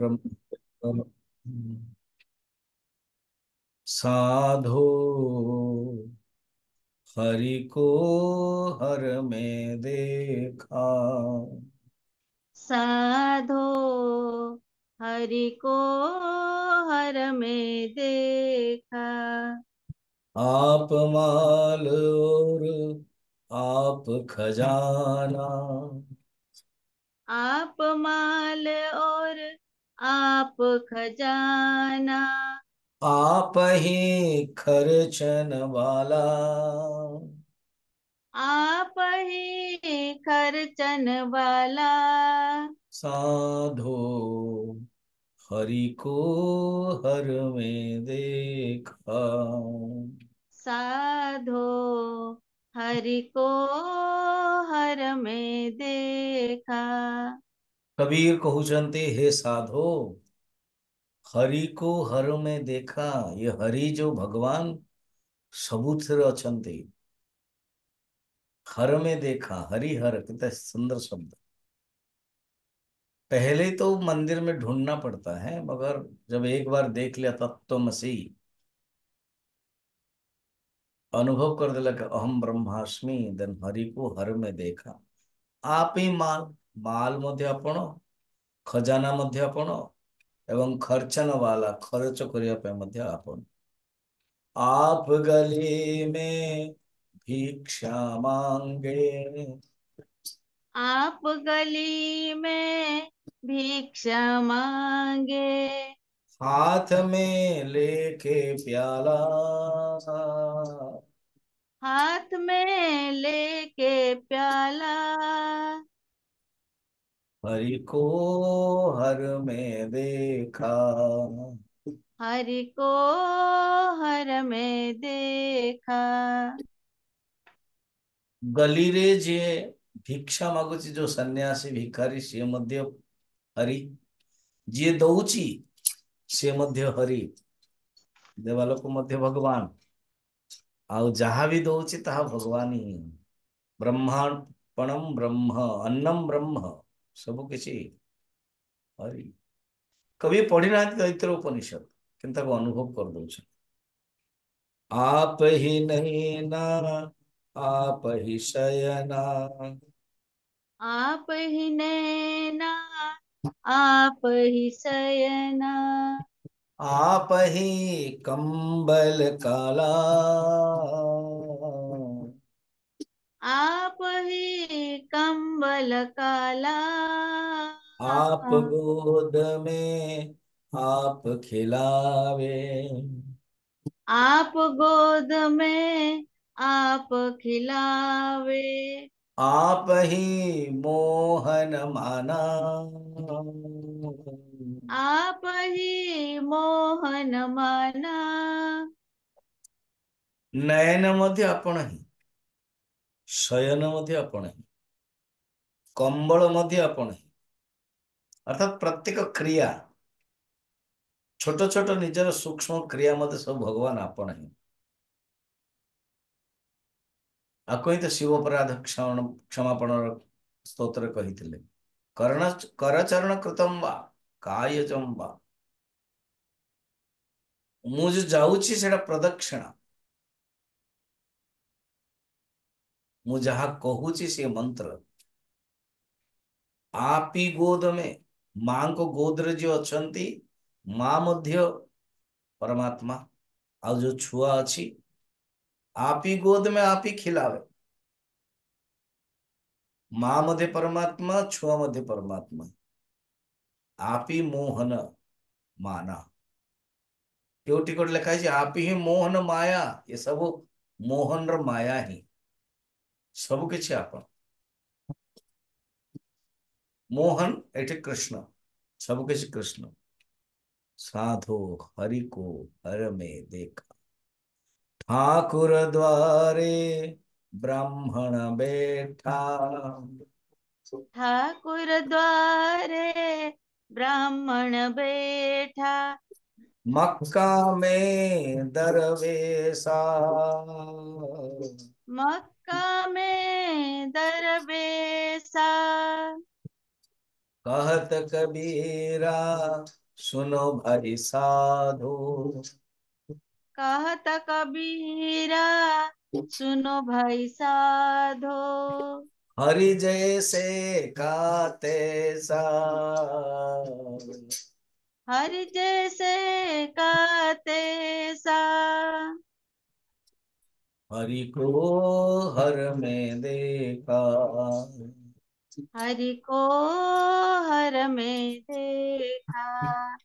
ब्रह्म साधो हरि को हर में देखा साधो हरि को हर में देखा आप माल और आप खजाना आप माल और आप खजाना आप ही खर्चन वाला आप ही खर्चन वाला साधो हरि को हर में देखा साधो हरि को हर में देखा कबीर कहूचनते हे साधो हरि को हर में देखा ये हरि जो भगवान सबूत अछंते हर में देखा हरि हर कितना सुंदर शब्द पहले तो मंदिर में ढूंढना पड़ता है मगर जब एक बार देख लिया तत्व तो मसीह अनुभव कर दिला अहम ब्रह्मास्मि देन हरि को हर में देखा आप ही मान माल आपण खजाना आपण एवं खर्चन वाला खर्च करने आप गले में भिक्षा मांगे आप गली में भिक्षा मांगे हाथ में लेके प्याला हाथ में लेके प्याला हरि को हर में देखा हरि को हर में देखा ગલીરે જે ભિક્ષા માગો છે જો સંન્યાસી ભિખારી સે મધ્ય હરિ જે દઉચી સે મધ્ય હરિ દેવા લોકો મધ્ય ભગવાન ଆଉ ଯାହା ବି ଦଉଛି ତାହା ଭଗବାନ ହିଁ ବ୍ରହ୍ମାପଣମ୍ ବ୍ରହ୍ମ ଅନ୍ନମ୍ ବ୍ରହ୍ମ सबकि कवि पढ़ी ना कवित्र तो उपनिषद कि अनुभव कर दौर आप ही नहीं आप ही शयना आप ही नैना आप ही सयना आप ही कंबल काला ही कंबल काला आप हाँ। गोद में आप खिलावे आप गोद में आप खिलावे आप ही मोहन माना आप ही मोहन माना नयन मध्य आपण ही ଶୟନ ମଧ୍ୟ ଆପଣାହିଁ କମ୍ବଳ ମଧ୍ୟ ଆପଣାହିଁ ଅର୍ଥାତ୍ ପ୍ରତ୍ୟେକ କ୍ରିୟା ଛୋଟ ଛୋଟ ନିଜର ସୂକ୍ଷ୍ମ କ୍ରିୟା ମଧ୍ୟ ସବୁ ଭଗବାନ ଆପଣାହିଁ ଆକୁ ହିଁ ତ ଶିବପରାଧ କ୍ଷମଣ କ୍ଷମାପଣର ସ୍ତୋତ୍ର କହିଥିଲେ କରଣ କରଚରଣ କୃତମ୍ ବା କାୟଚମ୍ ବା ମୁଁ ଯେଉଁ ଯାଉଛି ସେଇଟା ପ୍ରଦକ୍ଷିଣା मुझे मंत्र आपी गोद में माँ को गोद्रज अच्छा माँ मध्य परमात्मा आज जो छुआ अच्छी आपी गोद में आप खिलावे माँ मध्य परमात्मा छुआ मध्य परमात्मा आपी मोहन माना क्योंकि लिखा है आप ही मोहन माया ये सब मोहन र माया ही ସବୁକିଛି ଆପଣ मोहन एटे कृष्ण सब कुछ कृष्ण साधो हरि को हर में देखा ठाकुर द्वारे ब्राह्मण बैठा ठाकुर द्वारे ब्राह्मण बैठा मक्का में दरवेशा मक्का कमे दरबेसा कहत कबीरा सुनो भाई साधु कहत कबीरा सुनो भाई साधो हरि जैसे काते सा हरि जैसे काते सा हरि को हर में देखा हरि को हर में देखा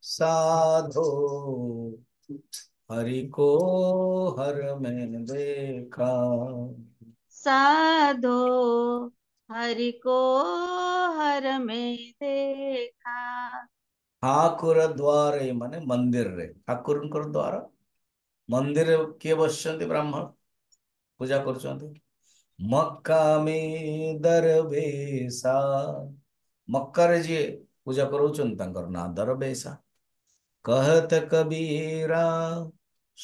साधो हरि को हर में देखा साधो हरि को हर में देखा ठाकुर द्वारे माने मंदिर रे ठाकुर द्वारा मंदिर के बस ब्राह्मण पूजा कर मक्का में जी पूजा करो दरबेसा कहत कबीरा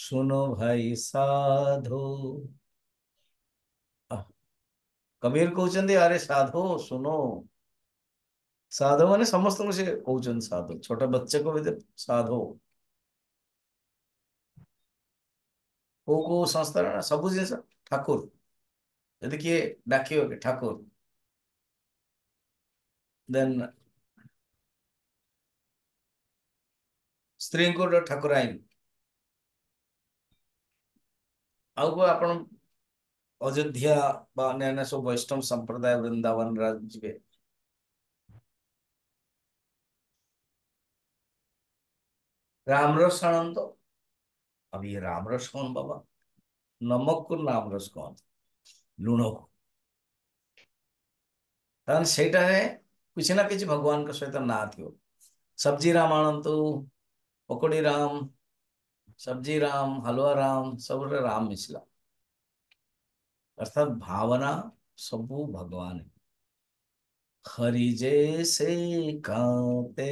सुनो भाई साधो कबीर कौन अरे साधो सुनो साधो मान समस्त कौन साधो छोट बच्चे को भी साधो को को संस्था सब जिन ঠাকুর এদিকে ডাকি ওকে ঠাকুর দেন ସ୍ତ୍ରୀଙ୍କର ଠାକୁରାଣୀ ଆଉ ଆପଣ ଅଯୋଧ୍ୟା ବା ଅନ୍ୟାନ୍ୟ ସବୁ ବୈଷ୍ଣବ ସମ୍ପ୍ରଦାୟ ବୃନ୍ଦାବନ ଯିବେ ରାମର ସାଣନ୍ତ अब ये राम रसौन बाबा नमक को नाम रस कहते लुण को कारण सेटा किसी ना किसी भगवान का सहित ना थी सब्जी राम आणतु तो, पकोड़ी राम सब्जी राम हलवा राम सब राम मिश्रा अर्थात भावना सब भगवान है हरि जैसे कांते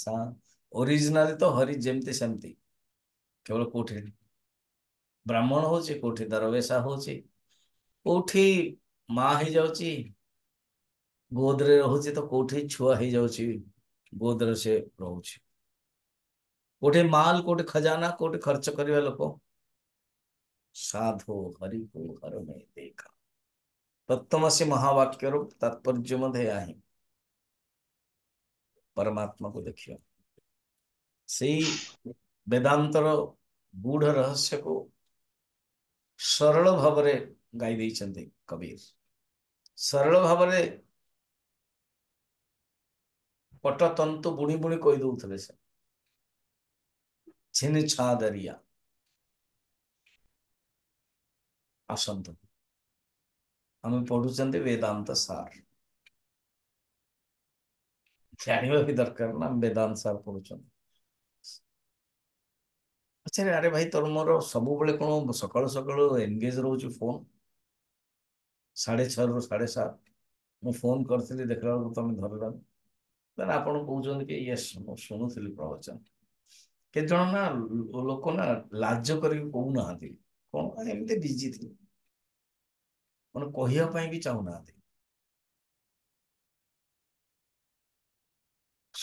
सा ओरिजिनल तो हरि जमती सेमती केवल कोठे ब्राह्मण हूँ कौट दरवेशा हूँ कौटि माँ हो जा गोद्रे रोचे तो कौटि छुआ हो जा गोद्रे से रोच कौटे माल कौट खजाना कौट खर्च करवा लोक साधो हरि को हर में देखा प्रत्यमसी महावाक्य रत्पर्य ही परमात्मा को देखियो देख वेदांतर गूढ़ रहस्य को ସରଳ ଭାବରେ ଗାଇ ଦେଇଛନ୍ତି କବିର ସରଳ ଭାବରେ ପଟତନ୍ତୁ ବୁଣି ବୁଣି କହିଦେଉଥିଲେ ସେ ଛିନି ଛା ଦରିଆ ଆସନ୍ତୁ ଆମେ ପଢୁଛନ୍ତି ବେଦାନ୍ତ ସାର୍ ଜାଣିବା ବି ଦରକାର ନା ବେଦାନ୍ତ ସାର୍ ପଢୁଛନ୍ତି ଆଚ୍ଛା ଆରେ ଭାଇ ତୋର ମୋର ସବୁବେଳେ କ'ଣ ସକାଳୁ ସକାଳୁ ଏନଗେଜ ରହୁଛି ଫୋନ୍ ସାଢ଼େ ଛଅରୁ ସାଢ଼େ ସାତ ମୁଁ ଫୋନ କରିଥିଲି ଦେଖିଲା ବେଳକୁ ତୁମେ ଧରିଲାନି ଦେନ୍ ଆପଣ କହୁଛନ୍ତି କି ୟେସ୍ ମୁଁ ଶୁଣୁଥିଲି ପ୍ରବଚନ କେତେ ଜଣ ନା ଲୋକ ନା ଲାଜ କରିକି କହୁନାହାନ୍ତି କ'ଣ ଏମିତି ବିଜି ଥିଲେ ମାନେ କହିବା ପାଇଁ ବି ଚାହୁଁନାହାନ୍ତି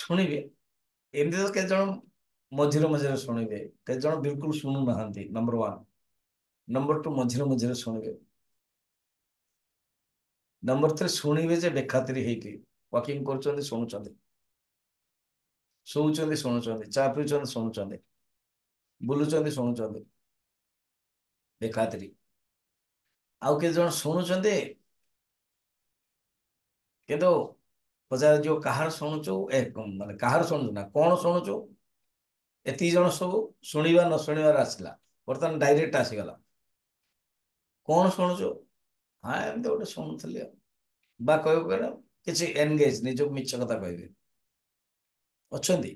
ଶୁଣିବେ ଏମିତି ତ କେତେ ଜଣ ମଝିରେ ମଝିରେ ଶୁଣିବେ କେତେ ଜଣ ବିଲକୁଲ ଶୁଣୁନାହାନ୍ତି ନମ୍ବର ୱାନ୍ ନମ୍ବର ଟୁ ମଝିରେ ମଝିରେ ଶୁଣିବେ ନମ୍ବର ଥ୍ରୀ ଶୁଣିବେ ଯେ ବେଖାତିରି ହେଇକି ୱାକିଂ କରୁଛନ୍ତି ଶୁଣୁଛନ୍ତି ଶୋଉଛନ୍ତି ଶୁଣୁଛନ୍ତି ଚା ପିଉଛନ୍ତି ଶୁଣୁଛନ୍ତି ବୁଲୁଛନ୍ତି ଶୁଣୁଛନ୍ତି ବେଖାତିରି ଆଉ କେତେ ଜଣ ଶୁଣୁଛନ୍ତି କିନ୍ତୁ ପଚରାଯିବ କାହାର ଶୁଣୁଛୁ ଏ ମାନେ କାହାର ଶୁଣୁଛୁ ନା କ'ଣ ଶୁଣୁଛୁ ଏତିକି ଜଣ ସବୁ ଶୁଣିବା ନ ଶୁଣିବାର ଆସିଲା ବର୍ତ୍ତମାନ ଡାଇରେକ୍ଟ ଆସିଗଲା କ'ଣ ଶୁଣୁଛୁ ହଁ ଏମିତି ଗୋଟେ ଶୁଣୁଥିଲି ଆଉ ବା କହିବୁ କହିଲେ କିଛି ଏନଗେଜ ନିଜକୁ ମିଛ କଥା କହିବେ ଅଛନ୍ତି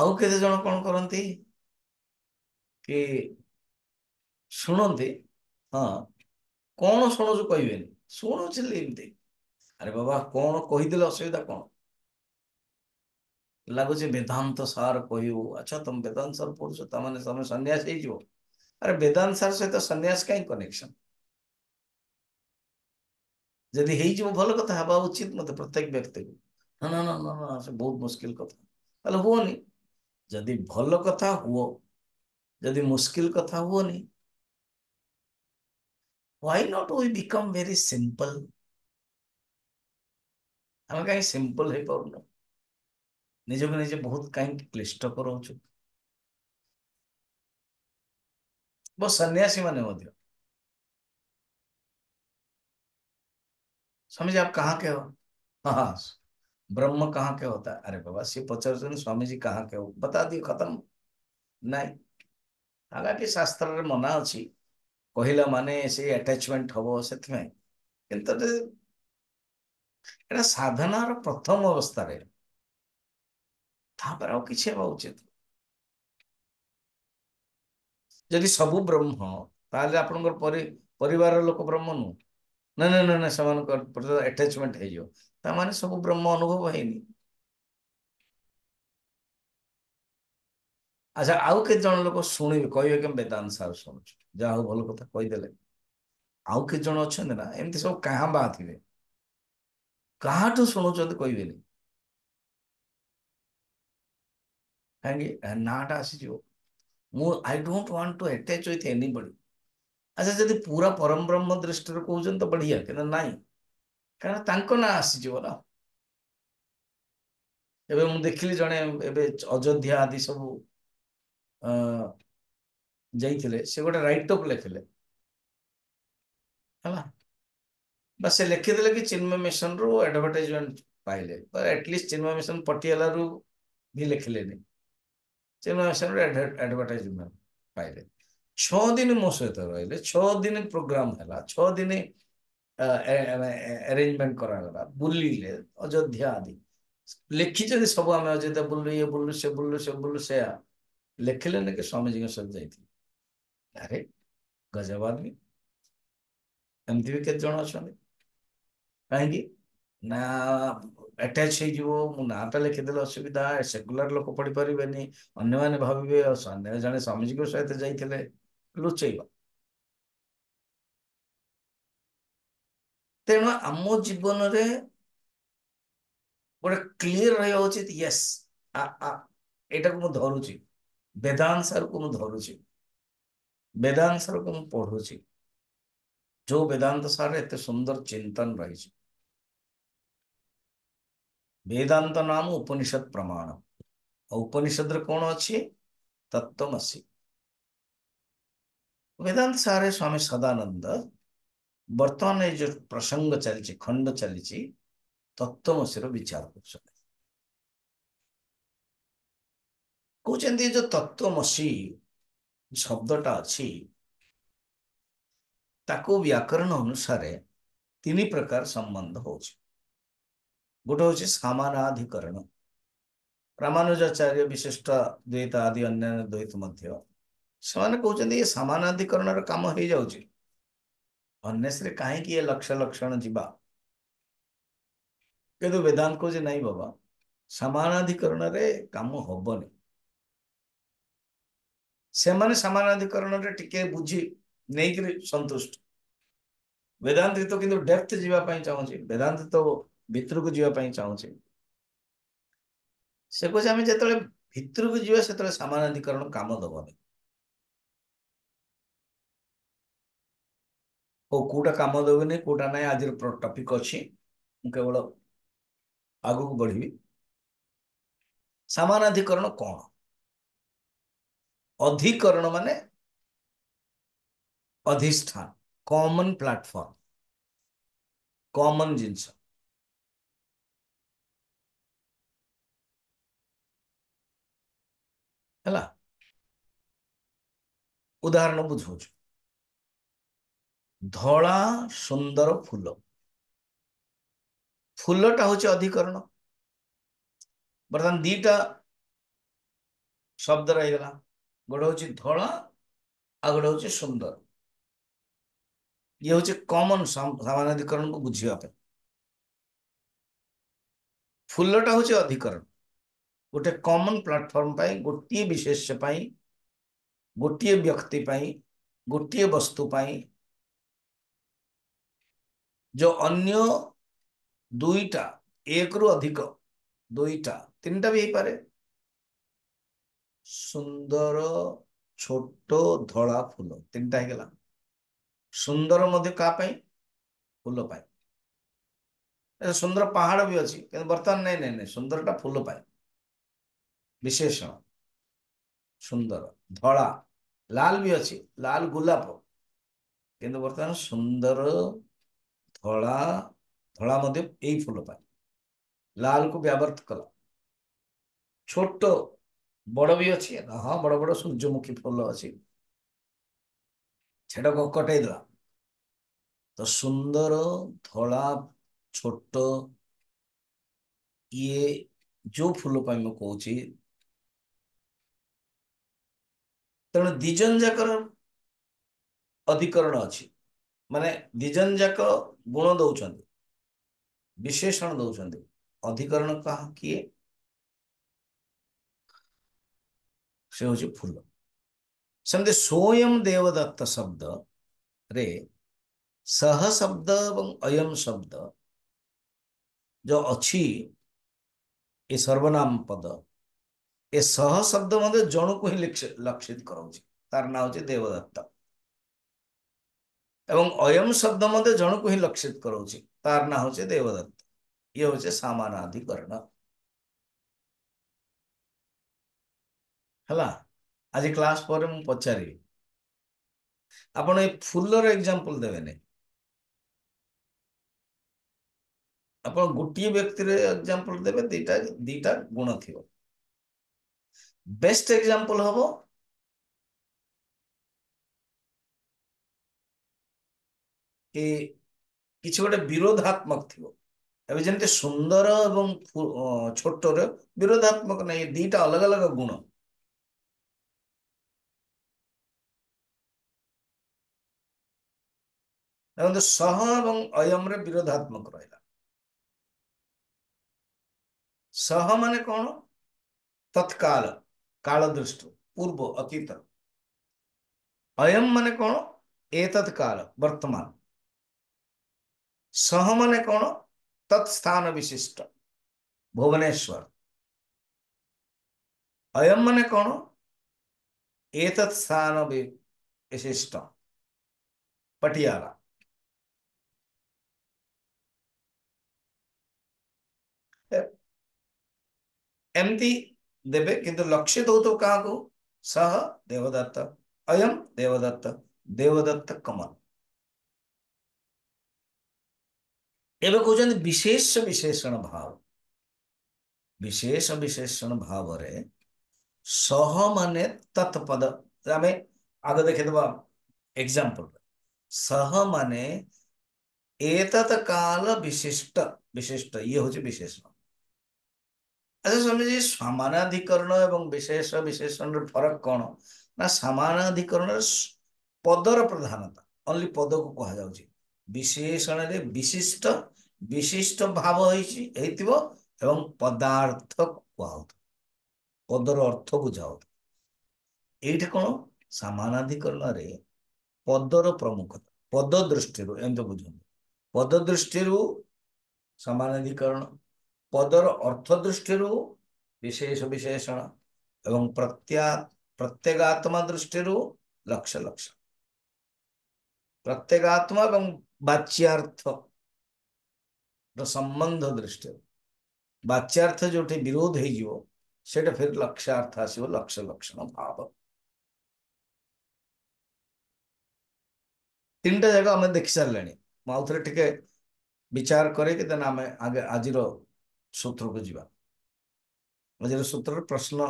ଆଉ କେତେ ଜଣ କ'ଣ କରନ୍ତି କି ଶୁଣନ୍ତି ହଁ କ'ଣ ଶୁଣୁଛୁ କହିବେନି ଶୁଣୁଥିଲି ଏମିତି ଆରେ ବାବା କ'ଣ କହିଦେଲେ ଅସୁବିଧା କ'ଣ लगुच वेदांत सार कह अच्छा तुम वेदांत सार पढ़ु तम तुम सन्यास अरे वेदांत सार सहित तो सन्यास कहीं कनेक्शन जदि भल कथा उचित मत प्रत्येक व्यक्ति को ना ना ना ना से बहुत मुस्किल कथा हेल्ले हूँ जदि भल कथा हुओ जदि मुस्किल कथा हुओ why not we become very simple हम कहीं सिंपल हो पार निजक निजे बहुत कहीं क्लिष्ट कर सन्यासी मैंने स्वामीजी आप कहाँ के हो हाँ ब्रह्म कहाँ के होता है अरे बाबा सी पचार स्वामीजी कहाँ के हो बता दियो खत्म नहीं आगा कि शास्त्र मना अच्छी कहला मान से अटैचमेंट हम से साधनार प्रथम अवस्था रहा ତାପରେ ଆଉ କିଛି ହେବା ଉଚିତ ଯଦି ସବୁ ବ୍ରହ୍ମ ତାହେଲେ ଆପଣଙ୍କର ପରିବାର ଲୋକ ବ୍ରହ୍ମ ନୁହଁ ନା ନା ନା ସେମାନଙ୍କ ପ୍ରତି ଆଟାଚମେଣ୍ଟ ହେଇଯିବ ତା ମାନେ ସବୁ ବ୍ରହ୍ମ ଅନୁଭବ ହେଇନି ଆଚ୍ଛା ଆଉ କେତେ ଜଣ ଲୋକ ଶୁଣିବେ କହିବେ କେମିତି ବେଦାନ୍ତ ସାର୍ ଶୁଣୁଛୁ ଯାହା ହଉ ଭଲ କଥା କହିଦେଲେ ଆଉ କେତେ ଜଣ ଅଛନ୍ତି ନା ଏମିତି ସବୁ କାହା ବାହାରିବେ କାହାଠୁ ଶୁଣୁଛନ୍ତି କହିବେନି Kangi Nada Sijo. I don't want to attach with anybody. As I said, Pura Param Brahma Drishtra Kojan, the Badia, can a nine. କାରଣ ତାଙ୍କ ନାଁ ଆସିଯିବ ନା ଏବେ ମୁଁ ଦେଖିଲି ଜଣେ ଏବେ ଅଯୋଧ୍ୟା ଆଦି ସବୁ ଯାଇଥିଲେ ସେ ଗୋଟେ ରାଇଟ୍ ଅପ୍ ଲେଖିଲେ ହେଲା ବା ସେ ଲେଖିଦେଲେ କି ଚିନ୍ମୟ ମିଶନରୁ ଆଡଭର୍ଟାଇଜମେଣ୍ଟ ପାଇଲେ ଆଟଲିଷ୍ଟ ଚିନ୍ମୟ ମିଶନ ପଟିଆଲାରୁ ବି ଲେଖିଲେନି ಚೆನ್ನಾಗಿ ಅಡ್ವರ್ಟೈಸ್ಮೆಂಟ್ ಪಾಯಿಲೆ ଛଅ ଦିନ ମୋ ସହିତ ରହିଲେ ଛଅ ଦିନ ପ୍ରୋଗ୍ରାମ ହେଲା ଛଅ ଦିନ ଆରେଞ୍ଜମେଣ୍ଟ କରାଗଲା ବୁଲିଲେ ଅଯୋଧ୍ୟା ଆଦି ଲେଖିଛନ୍ତି ସବୁ ଆମେ ଅଯୋଧ୍ୟା ବୁଲୁ ଇଏ ବୁଲୁ ସେ ବୁଲୁ ସେ ବୁଲୁ ସେୟା ଲେଖିଲେ ନାକି ସ୍ୱାମୀଜୀଙ୍କ ସହିତ ଯାଇଥିଲି ଆରେ ଗଜବାଦ ବି ଏମିତି ବି କେତେ ଜଣ ଅଛନ୍ତି କାହିଁକି ନା ଆଟାଚ୍ ହେଇଯିବ ମୁଁ ନାଁଟା ଲେଖିଦେଲେ ଅସୁବିଧା ସେକୁଲାର ଲୋକ ପଢ଼ିପାରିବେନି ଅନ୍ୟମାନେ ଭାବିବେ ଜଣେ ସ୍ୱାମୀଜୀଙ୍କ ସହିତ ଯାଇଥିଲେ ଲୁଚେଇବା ତେଣୁ ଆମ ଜୀବନରେ ଗୋଟେ କ୍ଲିଅର ରହିବା ଉଚିତ ୟେସ୍ ଏଇଟାକୁ ମୁଁ ଧରୁଛି ବେଦାଂଶାରକୁ ମୁଁ ଧରୁଛି ବେଦାଂଶାରକୁ ମୁଁ ପଢ଼ୁଛି ଯୋଉ ବେଦାନ୍ତ ସାରରେ ଏତେ ସୁନ୍ଦର ଚିନ୍ତନ ରହିଛି ବେଦାନ୍ତ ନାମ ଉପନିଷଦ ପ୍ରମାଣ ଆଉ ଉପନିଷଦରେ କ'ଣ ଅଛି ତତ୍ତ୍ୱମସି ବେଦାନ୍ତ ସାରେ ସ୍ୱାମୀ ସଦାନନ୍ଦ ବର୍ତ୍ତମାନ ଏ ଯୋଉ ପ୍ରସଙ୍ଗ ଚାଲିଛି ଖଣ୍ଡ ଚାଲିଛି ତତ୍ତ୍ୱମସିର ବିଚାର କରୁଛନ୍ତି କହୁଛନ୍ତି ଯୋଉ ତତ୍ତ୍ୱମସି ଶବ୍ଦଟା ଅଛି ତାକୁ ବ୍ୟାକରଣ ଅନୁସାରେ ତିନି ପ୍ରକାର ସମ୍ବନ୍ଧ ହେଉଛି बुटौची सामानाधिकरण ରାମାନୁଜାଚାର୍ଯ୍ୟ ବିଶିଷ୍ଟ ଦ୍ୱୈତ ଆଦି ଅନ୍ୟାନ୍ୟ ଦ୍ୱୈତ ମଧ୍ୟ ସେମାନେ କହୁଛନ୍ତି ଏ ସମାନାଧିକରଣର କାମ ହେଇଯାଉଛି ଅନ୍ୟଶ୍ରୀ କାହିଁକି ଏ ଲକ୍ଷ ଲକ୍ଷଣ ଯିବା କିନ୍ତୁ ବେଦାନ୍ତ କହୁଛି ନାଇଁ ବାବା ସମାନାଧିକରଣରେ କାମ ହବନି ସେମାନେ ସମାନାଧିକରଣରେ ଟିକେ ବୁଝି ନେଇକିରି ସନ୍ତୁଷ୍ଟ ବେଦାନ୍ତ ତ କିନ୍ତୁ ଡେପ୍ଥ ଯିବା ପାଇଁ ଚାହୁଁଛି ବେଦାନ୍ତ ତ ଭିତରକୁ ଯିବା ପାଇଁ ଚାହୁଁଛି ସେ କହୁଛି ଆମେ ଯେତେବେଳେ ଭିତରକୁ ଯିବା ସେତେବେଳେ ସାମାନ୍ୟଧିକରଣ କାମ ଦବନି ଓ କୋଉଟା କାମ ଦେବିନି କୋଉଟା ନାହିଁ ଆଜିର ଟପିକ ଅଛି ମୁଁ କେବଳ ଆଗକୁ ବଢ଼ିବି ସାମାନ୍ୟଧିକରଣ କ'ଣ ଅଧିକରଣ ମାନେ ଅଧିଷ୍ଠାନ କମନ୍ ପ୍ଲାଟଫର୍ମ କମନ୍ ଜିନିଷ ହେଲା ଉଦାହରଣ ବୁଝଉଛୁ ଧଳା ସୁନ୍ଦର ଫୁଲ ଫୁଲଟା ହଉଛି ଅଧିକରଣ ବର୍ତ୍ତମାନ ଦିଟା ଶବ୍ଦ ରହିଗଲା ଗୋଟେ ହଉଛି ଧଳା ଆଉ ଗୋଟେ ହଉଛି ସୁନ୍ଦର ଇଏ ହଉଛି କମନ ସାମାନ୍ୟ ଅଧିକରଣକୁ ବୁଝିବା ପାଇଁ ଫୁଲଟା ହଉଛି ଅଧିକରଣ ଗୋଟେ କମନ୍ ପ୍ଲାଟଫର୍ମ ପାଇଁ ଗୋଟିଏ ବିଶେଷ ପାଇଁ ଗୋଟିଏ ବ୍ୟକ୍ତି ପାଇଁ ଗୋଟିଏ ବସ୍ତୁ ପାଇଁ ଯେଉଁ ଅନ୍ୟ ଦୁଇଟା ଏକରୁ ଅଧିକ ଦୁଇଟା ତିନିଟା ବି ହେଇପାରେ ସୁନ୍ଦର ଛୋଟ ଧଳା ଫୁଲ ତିନିଟା ହେଇଗଲା ସୁନ୍ଦର ମଧ୍ୟ କାହା ପାଇଁ ଫୁଲ ପାଇଁ ସୁନ୍ଦର ପାହାଡ଼ ବି ଅଛି କିନ୍ତୁ ବର୍ତ୍ତମାନ ନାଇଁ ନାଇଁ ନାଇଁ ସୁନ୍ଦରଟା ଫୁଲ ପାଇଁ ବିଶେଷଣ ସୁନ୍ଦର ଧଳା ଲାଲ ବି ଅଛି ଲାଲ ଗୋଲାପ କିନ୍ତୁ ବର୍ତ୍ତମାନ ସୁନ୍ଦର ଧଳା ଧଳା ମଧ୍ୟ ଏଇ ଫୁଲ ପାଇଁ ଲାଲକୁ ବ୍ୟାବର୍ତ୍ତ କଲା ଛୋଟ ବଡ଼ ବି ଅଛି ହଁ ବଡ଼ ବଡ଼ ସୂର୍ଯ୍ୟମୁଖୀ ଫୁଲ ଅଛି ସେଟାକୁ କଟେଇଦେଲା ତ ସୁନ୍ଦର ଧଳା ଛୋଟ ଇଏ ଯୋଉ ଫୁଲ ପାଇଁ ମୁଁ କହୁଛି ତେଣୁ ଦି ଜଣ ଯାକର ଅଧିକରଣ ଅଛି ମାନେ ଦି ଜଣ ଯାକ ଗୁଣ ଦଉଛନ୍ତି ବିଶେଷଣ ଦଉଛନ୍ତି ଅଧିକରଣ କାହା କିଏ ସେ ହେଉଛି ଫୁଲ ସେମିତି ସ୍ୱୟଂ ଦେବଦତ୍ତ ଶବ୍ଦରେ ସହ ଶବ୍ଦ ଏବଂ ଅୟମ ଶବ୍ଦ ଯେଉଁ ଅଛି ଏ ସର୍ବନାମ ପଦ એ સહ શબ્દમાં જણું કોઈ લક્ષિત કરાવું છે তার নাম হচ্ছে দেবদত্ত এবং অয়ম শব্দ মধ্যে জনকু হি লক্ষিত করছি তার নাম হচ্ছে দেবদত্ত ইয়ে হচ্ছে সামানাধিকরণ ହେଲା ଆଜି କ୍ଲାସ୍ ପରେ ମୁଁ ପଚାରିବି ଆପଣ ଏ ଫୁଲର ଏକ୍ଜାମ୍ପଲ ଦେବେନି ଆପଣ ଗୋଟିଏ ବ୍ୟକ୍ତିର ଏକ୍ଜାମ୍ପଲ ଦେବେ ଦୁଇଟା ଦୁଇଟା ଗୁଣ ଥିବ বেস্ট এক্সাম্পল হব କି କିଛି ଗୋଟେ ବିରୋଧାତ୍ମକ ଥିବ ଏବେ ଯେମିତି ସୁନ୍ଦର ଏବଂ ଛୋଟର ବିରୋଧାତ୍ମକ ନାହିଁ ଦିଟା ଅଲଗା ଅଲଗା ଗୁଣ ଦେଖନ୍ତୁ ସହ ଏବଂ ଅୟମରେ ବିରୋଧାତ୍ମକ ରହିଲା ସହ ମାନେ କଣ ତତ୍କାଳ કાળદ્રષ્ટ પૂર્વ અતીત અયમ મને કોણ એતત કાળ વર્તમાન સહ મને કોણ તત્ સ્થાન વિશિષ્ટ ભુવનેશ્વર અયમ મને કોણ એતત સ્થાન વિશિષ્ટ પટિયાલા એમથી देवे कि लक्ष्य दौत क्या सह देवदत्त अयम देवदत्त देवदत्त कमल एवं कहते हैं विशेष विशेषण भाव विशेष विशेषण भाव रे सह मान तत्पद आगे आग देखेद एक्जामपल सह मान एत काल विशिष्ट विशिष्ट ये हूँ विशेषण ଆଚ୍ଛା ସ୍ୱାମୀଜୀ ସମାନାଧିକରଣ ଏବଂ ବିଶେଷ ବିଶେଷଣର ଫରକ କ'ଣ ନା ସମାନାଧିକରଣରେ ପଦର ପ୍ରଧାନତା ଅନ୍ଲି ପଦକୁ କୁହାଯାଉଛି ବିଶେଷଣରେ ବିଶିଷ୍ଟ ବିଶିଷ୍ଟ ଭାବ ହେଇଛି ହେଇଥିବ ଏବଂ ପଦାର୍ଥ କୁହାଉଥିବ ପଦର ଅର୍ଥ ବୁଝାଉଥିବ ଏଇଠି କ'ଣ ସମାନାଧିକରଣରେ ପଦର ପ୍ରମୁଖତା ପଦ ଦୃଷ୍ଟିରୁ ଏମିତି ବୁଝନ୍ତୁ ପଦ ଦୃଷ୍ଟିରୁ ସମାନାଧିକରଣ ପଦର ଅର୍ଥ ଦୃଷ୍ଟିରୁ ବିଶେଷ ବିଶେଷଣ ଏବଂ ପ୍ରତ୍ୟା ପ୍ରତ୍ୟେଗାତ୍ମା ଦୃଷ୍ଟିରୁ ଲକ୍ଷ ଲକ୍ଷ ପ୍ରତ୍ୟେଗାତ୍ମା ଏବଂ ବାଚ୍ୟାର୍ଥର ସମ୍ବନ୍ଧ ଦୃଷ୍ଟିରୁ ବାଚ୍ୟାର୍ଥ ଯୋଉଠି ବିରୋଧ ହେଇଯିବ ସେଟା ଫେର ଲକ୍ଷ୍ୟାର୍ଥ ଆସିବ ଲକ୍ଷ ଲକ୍ଷଣ ଭାବ ତିନିଟା ଜାଗା ଆମେ ଦେଖି ସାରିଲେଣି ମୁଁ ଆଉଥରେ ଟିକେ ବିଚାର କରିକି ଦେନ୍ ଆମେ ଆଗେ ଆଜିର ସୂତ୍ରକୁ ଯିବା ଯେତେବେଳେ ସୂତ୍ରରେ ପ୍ରଶ୍ନ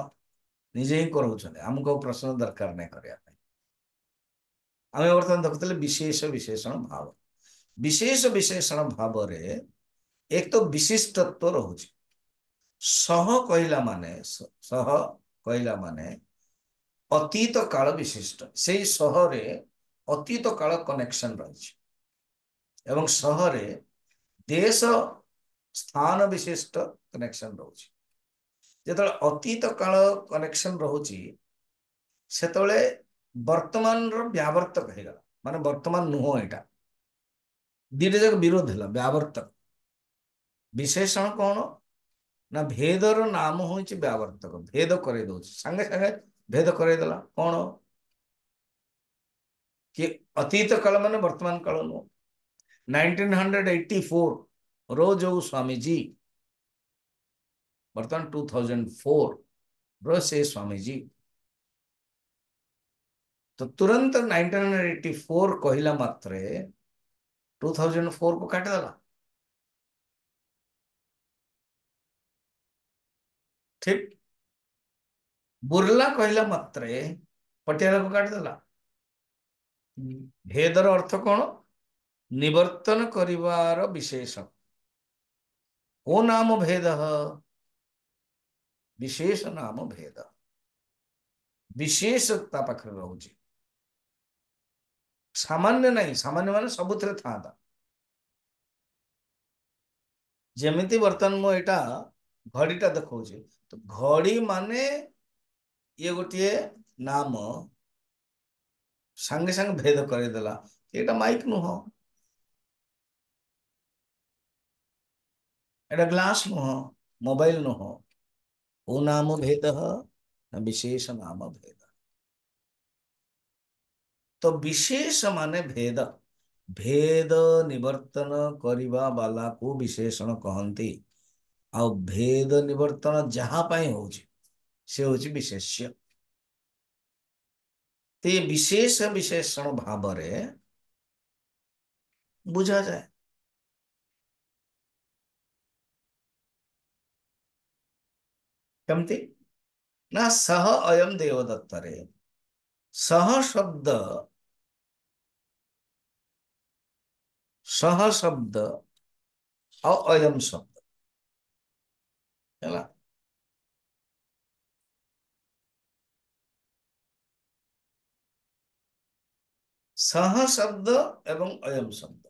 ନିଜେ ହିଁ କରାଉଛନ୍ତି ଆମକୁ ଆଉ ପ୍ରଶ୍ନ ଦରକାର ନାହିଁ କରିବା ପାଇଁ ଆମେ ବର୍ତ୍ତମାନ ଦେଖୁଥିଲେ ବିଶେଷ ବିଶେଷଣ ଭାବ ବିଶେଷ ବିଶେଷଣ ଭାବରେ ଏକ ତ ବିଶିଷ୍ଟତ୍ଵ ରହୁଛି ସହ କହିଲା ମାନେ ସହ କହିଲା ମାନେ ଅତୀତ କାଳ ବିଶିଷ୍ଟ ସେଇ ସହରେ ଅତୀତ କାଳ କନେକ୍ସନ ରହିଛି ଏବଂ ସହରେ ଦେଶ ସ୍ଥାନ ବିଶିଷ୍ଟ କନେକ୍ସନ୍ ରହୁଛି ଯେତେବେଳେ ଅତୀତ କାଳ କନେକ୍ସନ୍ ରହୁଛି ସେତେବେଳେ ବର୍ତ୍ତମାନର ବ୍ୟବର୍ତ୍ତକ ହେଇଗଲା ମାନେ ବର୍ତ୍ତମାନ ନୁହଁ ଏଇଟା ଦୁଇଟା ଯାକ ବିରୋଧ ହେଲା ବ୍ୟବର୍ତ୍ତକ ବିଶେଷଣ କ'ଣ ନା ଭେଦର ନାମ ହେଉଛି ବ୍ୟବର୍ତ୍ତକ ଭେଦ କରେଇ ଦେଉଛି ସାଙ୍ଗେ ସାଙ୍ଗେ ଭେଦ କରେଇଦେଲା କ'ଣ କି ଅତୀତ କାଳ ମାନେ ବର୍ତ୍ତମାନ କାଳ ନୁହଁ ନାଇନଟିନ୍ ହଣ୍ଡ୍ରେଡ୍ ଏଇଟି ଫୋର୍ रोज स्वामी जी वर्तमान 2004 रोज से स्वामी जी तो तुरंत 1984 कहला मात्रे 2004 को काट दला ठीक बुर्ला कहला मात्रे पटियाला को काट दला हम्म। भेदर अर्थ कौन निवर्तन करिवार विशेषक को नाम भेद विशेष नाम भेद विशेष पाखे रोचे सामान्य नहीं सामान्य मान सबुथे था ଯେମିତି ବର୍ତ୍ତମାନ ମୁଁ ଏଇଟା ଘଡ଼ିଟା ଦେଖଉଛି ତ ଘଡ଼ି ମାନେ ଇଏ ଗୋଟିଏ ନାମ ସାଙ୍ଗେ ସାଙ୍ଗେ ଭେଦ କରିଦେଲା ଏଇଟା ମାଇକ୍ ନୁହଁ এটা ગ્લાસ નો મોબાઈલ નો ઓ નામ ભેદ વિશેષ નામ ભેદ তো বিশেষ মানে ভেদ ভেদ নিবর্ତ୍ତন କରିବା ବାଲାକୁ ବିଶେଷଣ କହନ୍ତି ଆଉ ଭେଦ ନିବର୍ତ୍ତନ ଯାହା ପାଇଁ ହେଉଛି ସେ ହେଉଛି ବିଶେଷ୍ୟ ତେ ବିଶେଷ ବିଶେଷଣ ଭାବରେ ବୁଝାଯାଏ କେମିତି ନା ସହ ଅୟମ ଦେବଦତ୍ତରେ ସହ ଶବ୍ଦ ସହ ଶବ୍ଦ ଆଉ ଅୟମ ଶବ୍ଦ ହେଲା ସହ ଶବ୍ଦ ଏବଂ ଅୟମ ଶବ୍ଦ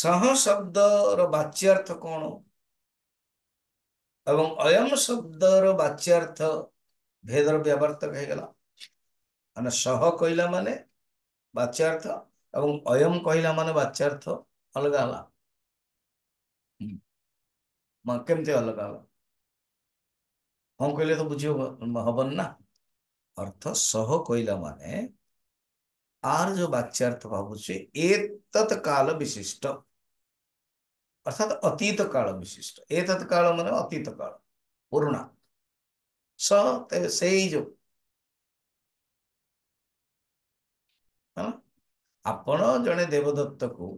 ସହ ଶବ୍ଦର ବାଚ୍ୟାର୍ଥ କ'ଣ এবং অয়ম শব্দর বাচ্যার্থ ভেদর ব্যবহার্থক হয়ে গেল মানে সহ কহিলা মানে বাচ্যার্থ এবং অয়ম কহিলা মানে বাচ্যার্থ অলগা হল কেমতি অলগা হল ହଁ କହିଲେ তো বুঝি হব না অর্থ সহ কহিলা মানে আর যে বাচ্যার্থ ভাবুছে এত কাল বিশিষ্ট ଅର୍ଥାତ୍ ଅତୀତ କାଳ ବିଶିଷ୍ଟ ଏତତ୍ କାଳ ମାନେ ଅତୀତ କାଳ ପୁରୁଣା ସ ତେବେ ସେଇ ଯୋଉ ଆପଣ ଜଣେ ଦେବଦତ୍ତକୁ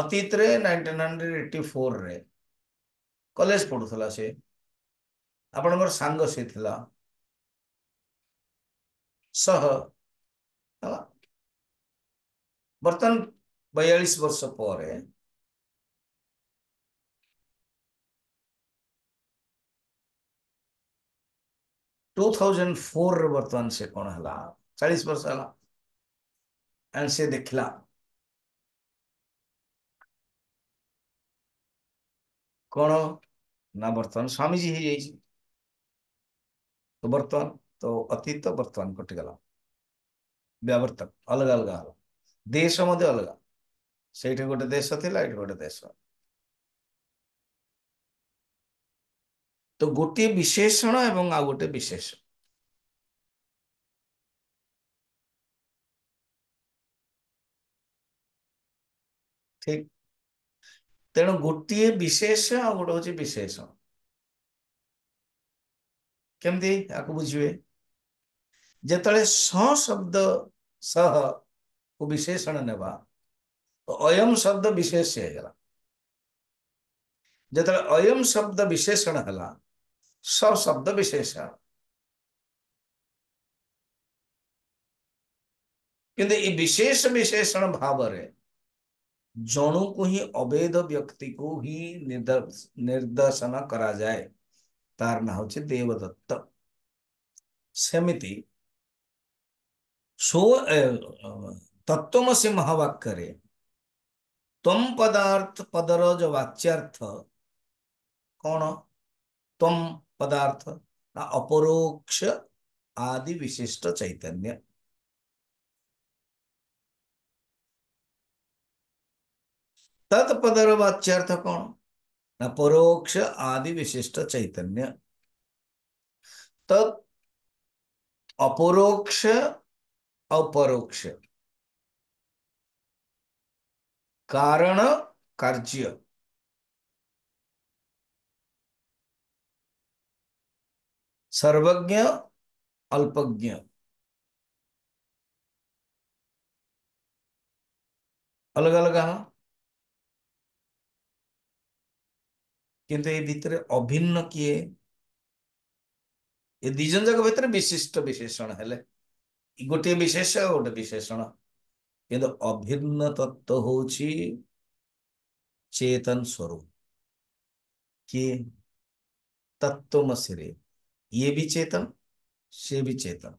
ଅତୀତରେ ନାଇନଟିନ୍ ହଣ୍ଡ୍ରେଡ୍ ଏଇଟି ଫୋର୍ରେ କଲେଜ ପଢ଼ୁଥିଲା ସେ ଆପଣଙ୍କର ସାଙ୍ଗ ସେ ଥିଲା ସହ ବର୍ତ୍ତମାନ ବୟାଳିଶ ବର୍ଷ ପରେ ଟୁ ଥାଉଜେଣ୍ଡ ଫୋର୍ରେ ବର୍ତ୍ତମାନ ସେ କ'ଣ ହେଲା ଚାଳିଶ ବର୍ଷ ହେଲା ଆଣ୍ଡ ସେ ଦେଖିଲା କ'ଣ ନା ବର୍ତ୍ତମାନ ସ୍ୱାମୀଜୀ ହେଇଯାଇଛି ତ ବର୍ତ୍ତମାନ ତ ଅତୀତ ବର୍ତ୍ତମାନ କଟିଗଲା ବ୍ୟାବର୍ତ୍ତନ ଅଲଗା ଅଲଗା ହେଲା ଦେଶ ମଧ୍ୟ ଅଲଗା ସେଇଠି ଗୋଟେ ଦେଶ ଥିଲା ଏଇଠି ଗୋଟେ ଦେଶ ତ ଗୋଟିଏ ବିଶେଷଣ ଏବଂ ଆଉ ଗୋଟେ ବିଶେଷ ଠିକ ତେଣୁ ଗୋଟିଏ ବିଶେଷ ଆଉ ଗୋଟେ ହଉଛି ବିଶେଷଣ କେମିତି ଆକୁ ବୁଝିବେ ଯେତେବେଳେ ସ ଶବ୍ଦ ସହ କୁ ବିଶେଷଣ ନେବା ଅୟମ ଶବ୍ଦ ବିଶେଷ ହେଇଗଲା ଯେତେବେଳେ ଅୟମ ଶବ୍ଦ ବିଶେଷଣ ହେଲା स्व शब्द विशेष कि किंतु विशेष विशेषण भाव रे जणु को ही अवैध व्यक्ति को ही निर्देशन करा जाए तार ना हो देवदत्त सेमिति सो तत्वमसी महावाक्य तम पदार्थ पदर जो वाच्यार्थ कौन तम पदार्थ अपरोक्ष आदि विशिष्ट चैतन्य वाच्यर्थ कौन न परोक्ष आदि विशिष्ट चैतन्य तत् अपरोक्ष अपरोक्ष कारण कार्य सर्वज्ञ अल्पज्ञ अलग अलग किंतु ये भितर अभिन्न किए ये दिजन जाक भितर विशिष्ट विशेषण हेले गोटे विशेष गोटे विशेषण किंतु अभिन्न तत्व हूँ चेतन स्वरूप किए तत्वमसी ये भी चेतन से भी चेतन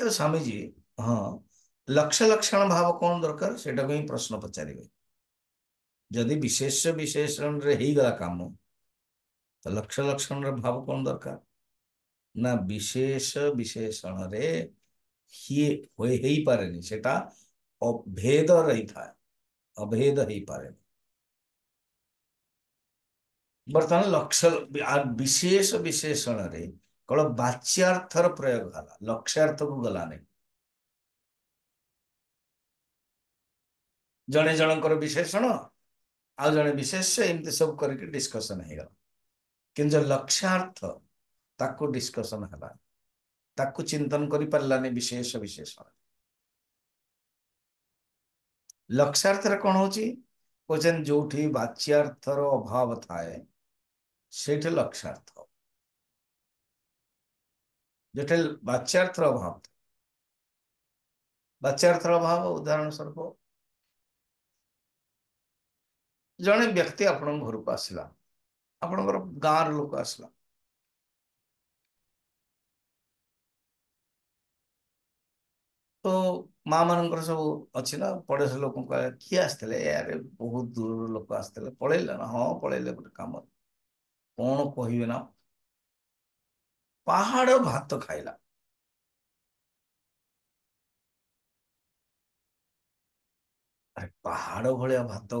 तो स्वामी जी हाँ लक्ष्य लक्षण भाव कौन दरकार से प्रश्न पचारे जदि विशेष विशेषण काम तो लक्ष्य लक्षण भाव कौन दरकार ना विशेष विशेषण ही पारे से भेद रही था अभेद ही पारे ବର୍ତ୍ତମାନ ଲକ୍ଷ ବିଶେଷ ବିଶେଷଣରେ କେବଳ ବାଚ୍ୟାର୍ଥର ପ୍ରୟୋଗ ହେଲା ଲକ୍ଷ୍ୟାର୍ଥକୁ ଗଲାନି ଜଣେ ଜଣଙ୍କର ବିଶେଷଣ ଆଉ ଜଣେ ବିଶେଷ ଏମିତି ସବୁ କରିକି ଡିସ୍କସନ ହେଇଗଲା କିନ୍ତୁ ଲକ୍ଷ୍ୟାର୍ଥ ତାକୁ ଡିସ୍କସନ ହେଲା ତାକୁ ଚିନ୍ତନ କରିପାରିଲାନି ବିଶେଷ ବିଶେଷଣ ଲକ୍ଷ୍ୟାର୍ଥରେ କ'ଣ ହେଉଛି କହୁଛନ୍ତି ଯୋଉଠି ବାଚ୍ୟାର୍ଥର ଅଭାବ ଥାଏ सेटल अक्षार्थ जटिल वाच्यार्थ अभाव वाच्यार्थ अभाव उदाहरण स्वरूप ଜଣେ ବ୍ୟକ୍ତି ଆପଣଙ୍କ ଘରକୁ ଆସିଲା ଆପଣଙ୍କର ଗାଁର ଲୋକ ଆସିଲା ତ ମା ମାନଙ୍କର ସବୁ ଅଛି ନା ପଡ଼ୋଶୀ ଲୋକଙ୍କୁ କିଏ ଆସିଥିଲେ ଏଆରେ ବହୁତ ଦୂରରୁ ଲୋକ ଆସିଥିଲେ ପଳେଇଲେ ନା ହଁ ପଳେଇଲେ ଗୋଟେ କାମ କ'ଣ କହିବେ ନା ପାହାଡ଼ ଭାତ ଖାଇଲା ଆରେ ପାହାଡ଼ ଭଳିଆ ଭାତ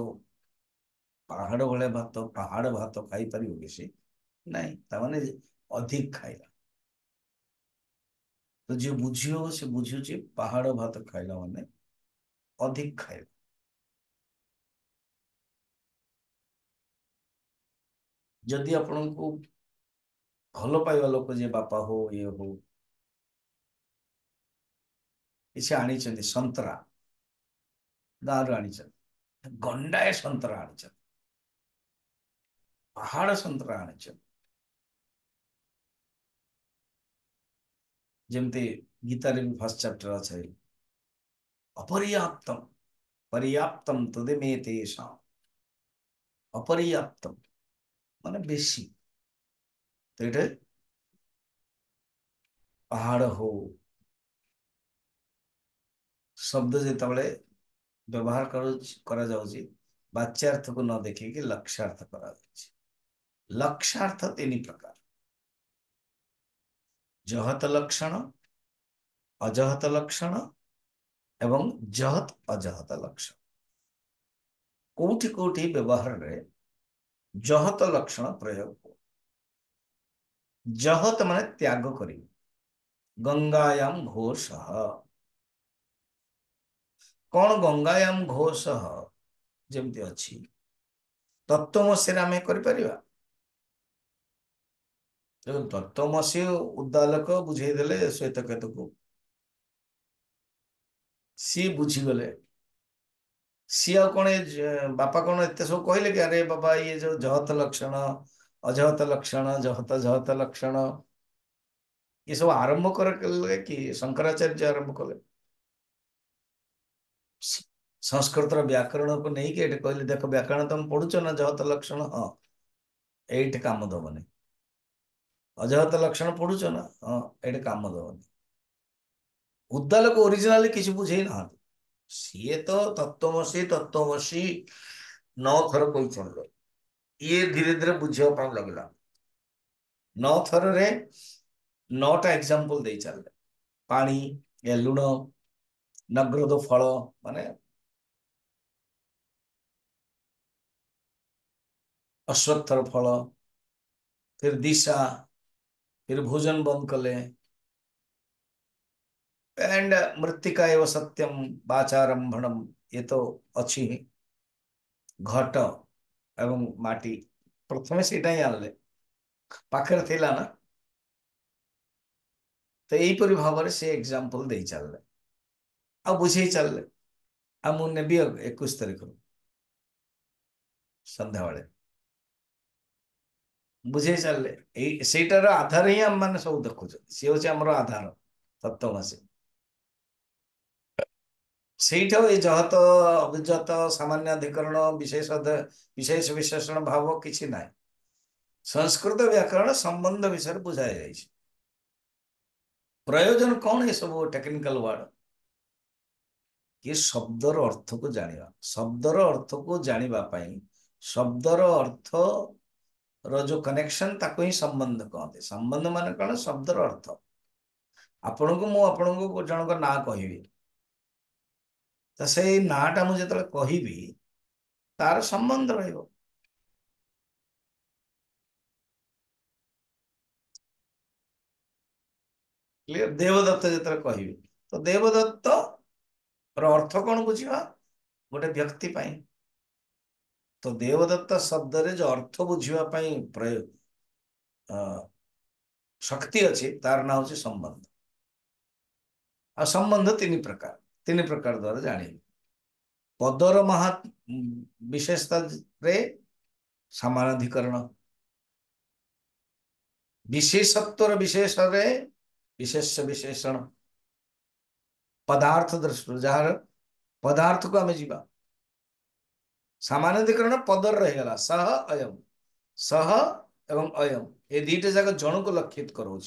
ପାହାଡ଼ ଭଳିଆ ଭାତ ପାହାଡ଼ ଭାତ ଖାଇପାରିବ କି ସେ ନାଇଁ ତାମାନେ ଅଧିକ ଖାଇଲା ତ ଯିଏ ବୁଝିବ ସେ ବୁଝୁଛି ପାହାଡ଼ ଭାତ ଖାଇଲା ମାନେ ଅଧିକ ଖାଇବ ଯଦି ଆପଣଙ୍କୁ ଭଲ ପାଇବା ଲୋକ ଯେ ବାପା ହଉ ଇଏ ହଉ କିଛି ଆଣିଛନ୍ତି ସନ୍ତରା ଗାଁରୁ ଆଣିଛନ୍ତି ଗଣ୍ଡାଏ ସନ୍ତରା ଆଣିଛନ୍ତି ପାହାଡ଼ ସନ୍ତରା ଆଣିଛନ୍ତି ଯେମିତି ଗୀତାରେ ବି ଫାର୍ଷ୍ଟ ଚାପ୍ଟର ଅଛି ଅପର୍ଯ୍ୟାପ୍ତମ ପର୍ଯ୍ୟାପ୍ତମ ତୁଦେ ମେ ତେଷାମ ଅପର୍ଯ୍ୟାପ୍ତମ মানে বেশি তো এটা আহারহ শব্দ যেতবে ব্যবহার করা যাচ্ছে বাচ্যার্থক ন দেখিকি লক্ষ্যার্থ করা যাচ্ছে লক্ষ্যার্থ তিন প্রকার জহত লক্ষণ অজহত লক্ষণ এবং জহত অজহত লক্ষণ কোটি কোটি ব্যবহারের ଜହତ ଲକ୍ଷଣ ପ୍ରୟୋଗ କୁହ ଜହତ ମାନେ ତ୍ୟାଗ କରିବ ଗଙ୍ଗାୟାମ ଘୋଷ କଣ ଗଙ୍ଗାୟାମ ଘୋଷ ଯେମିତି ଅଛି ତତ୍ତ୍ୱମସିରେ ଆମେ କରିପାରିବା ତେଣୁ ତତ୍ତ୍ୱମସି ଉଦ୍ଦାଲକ ବୁଝେଇ ଦେଲେ ଶ୍ୱେତକେତୁକୁ ସିଏ ବୁଝିଗଲେ ସିଏ ଆଉ କ'ଣ ଏ ବାପା କ'ଣ ଏତେ ସବୁ କହିଲେ କି ଆରେ ବାବା ଇଏ ଯୋଉ ଜହତ ଲକ୍ଷଣ ଅଜହତ ଲକ୍ଷଣ ଜହତ ଜହତ ଲକ୍ଷଣ ଏ ସବୁ ଆରମ୍ଭ କଲେ କି ଶଙ୍କରାଚାର୍ଯ୍ୟ ଆରମ୍ଭ କଲେ ସଂସ୍କୃତର ବ୍ୟାକରଣକୁ ନେଇକି ଏଠି କହିଲେ ଦେଖ ବ୍ୟାକରଣ ତମେ ପଢୁଛ ନା ଜହତ ଲକ୍ଷଣ ହଁ ଏଇଠି କାମ ଦବନି ଅଜହତ ଲକ୍ଷଣ ପଢୁଛ ନା ହଁ ଏଇଠି କାମ ଦବନି ଉଦ୍ଦାଲକୁ ଓରିଜିନାଲି କିଛି ବୁଝେଇ ନାହାନ୍ତି ସିଏ ତ ତତ୍ତ୍ୱମସୀ ତତ୍ତ୍ୱମସୀ ନଅଥର ଥର କହିଛନ୍ତି ଇଏ ଧୀରେ ଧୀରେ ବୁଝିବା ପାଇଁ ଲାଗିଲା ନଅ ଥରରେ ନଅଟା ଏକ୍ସାମ୍ପଲ ଦେଇ ଚାଲିଲେ ପାଣି ଲୁଣ ନଗ୍ରଦ ଫଳ ମାନେ ଅଶ୍ୱତ୍ଥର ଫଳ ଫିର ଦିଶା ଫିର ଭୋଜନ ବନ୍ଦ କଲେ एंड uh, मृतिका एवं सत्यम बाचारंभणम ये तो अच्छी घट एवं माटी प्रथमे सेटाई आनले पाखरे थिला ना तो यहीपरि भाव से एग्जांपल दे चलले आ बुझे चलले आ मु नेबी एक तारीख सन्ध्या बेले बुझे चलले सेटार आधार ही आम मैंने सब देखुचे सी हूँ आमर आधार तत्वसी ସେଇଠି ଏଇ ଜହତ ଅଭିଜତ ସାମାନ୍ୟ ଅଧିକରଣ ବିଶେଷ ବିଶେଷ ବିଶେଷଣ ଭାବ କିଛି ନାହିଁ ସଂସ୍କୃତ ବ୍ୟାକରଣ ସମ୍ବନ୍ଧ ବିଷୟରେ ବୁଝାଯାଇଛି ପ୍ରୟୋଜନ କ'ଣ ଏସବୁ ଟେକ୍ନିକାଲ ୱାର୍ଡ କି ଶବ୍ଦର ଅର୍ଥକୁ ଜାଣିବା ଶବ୍ଦର ଅର୍ଥକୁ ଜାଣିବା ପାଇଁ ଶବ୍ଦର ଅର୍ଥର ଯୋଉ କନେକ୍ସନ ତାକୁ ହିଁ ସମ୍ବନ୍ଧ କହନ୍ତି ସମ୍ବନ୍ଧ ମାନେ କ'ଣ ଶବ୍ଦର ଅର୍ଥ ଆପଣଙ୍କୁ ମୁଁ ଆପଣଙ୍କୁ ଜଣଙ୍କ ନାଁ କହିବି ତ ସେଇ ନାଁଟା ମୁଁ ଯେତେବେଳେ କହିବି ତାର ସମ୍ବନ୍ଧ ରହିବ କ୍ଲିୟର ଦେବଦତ୍ତ ଯେତେବେଳେ କହିବି ତ ଦେବଦତ୍ତର ଅର୍ଥ କ'ଣ ବୁଝିବା ଗୋଟେ ବ୍ୟକ୍ତି ପାଇଁ ତ ଦେବଦତ୍ତ ଶବ୍ଦରେ ଯେଉଁ ଅର୍ଥ ବୁଝିବା ପାଇଁ ପ୍ରୟୋଗ ଶକ୍ତି ଅଛି ତାର ନାଁ ହେଉଛି ସମ୍ବନ୍ଧ ଆଉ ସମ୍ବନ୍ଧ ତିନି ପ୍ରକାର तीन प्रकार द्वारा जान पदर महा विशेषता सामानाधिकरण विशेषत्वर विशेष विशेष विशेषण पदार्थ दृष्टि जार पदार्थ को आम जी सामानाधिकरण पदर रही सह अयम सह एवं अयम ये दीटा जाक जन को लक्षित करो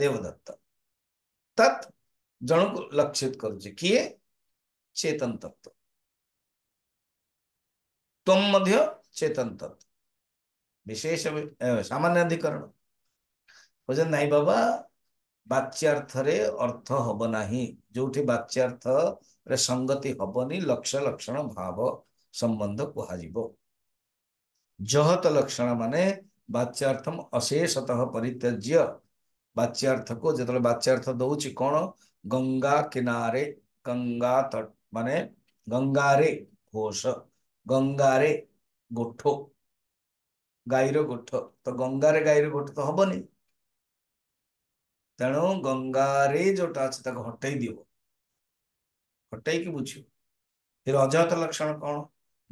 देवदत्त तत् जन को लक्षित किए चेतन तत्व तुम मध्य चेतन तत्व विशेष सामान्य अधिकरण कहते नाई बाबा बाच्यार्थ रे अर्थ हब ना जो बाच्यार्थ रे संगति हबनी लक्ष्य लक्षण भाव संबंध कह जहत लक्षण माने बाच्यार्थम अशेषतः परित्यज्य बाच्यार्थ को जो बाच्यार्थ दौर গঙ্গা কিনারে গঙ্গা তট মানে গঙ্গারে ঘোষ গঙ্গারে গোঠ ଗାଈର ଗୋଠ ତ ଗଙ୍ଗାରେ ଗାଈର ଗୋଠ ତ ହବନି ତେଣୁ ଗଙ୍ଗାରେ ଯୋଉଟା ଅଛି ତାକୁ ହଟେଇ ଦିବ ହଟେଇକି ବୁଝିବ ଫେର ଅଜହତ ଲକ୍ଷଣ କ'ଣ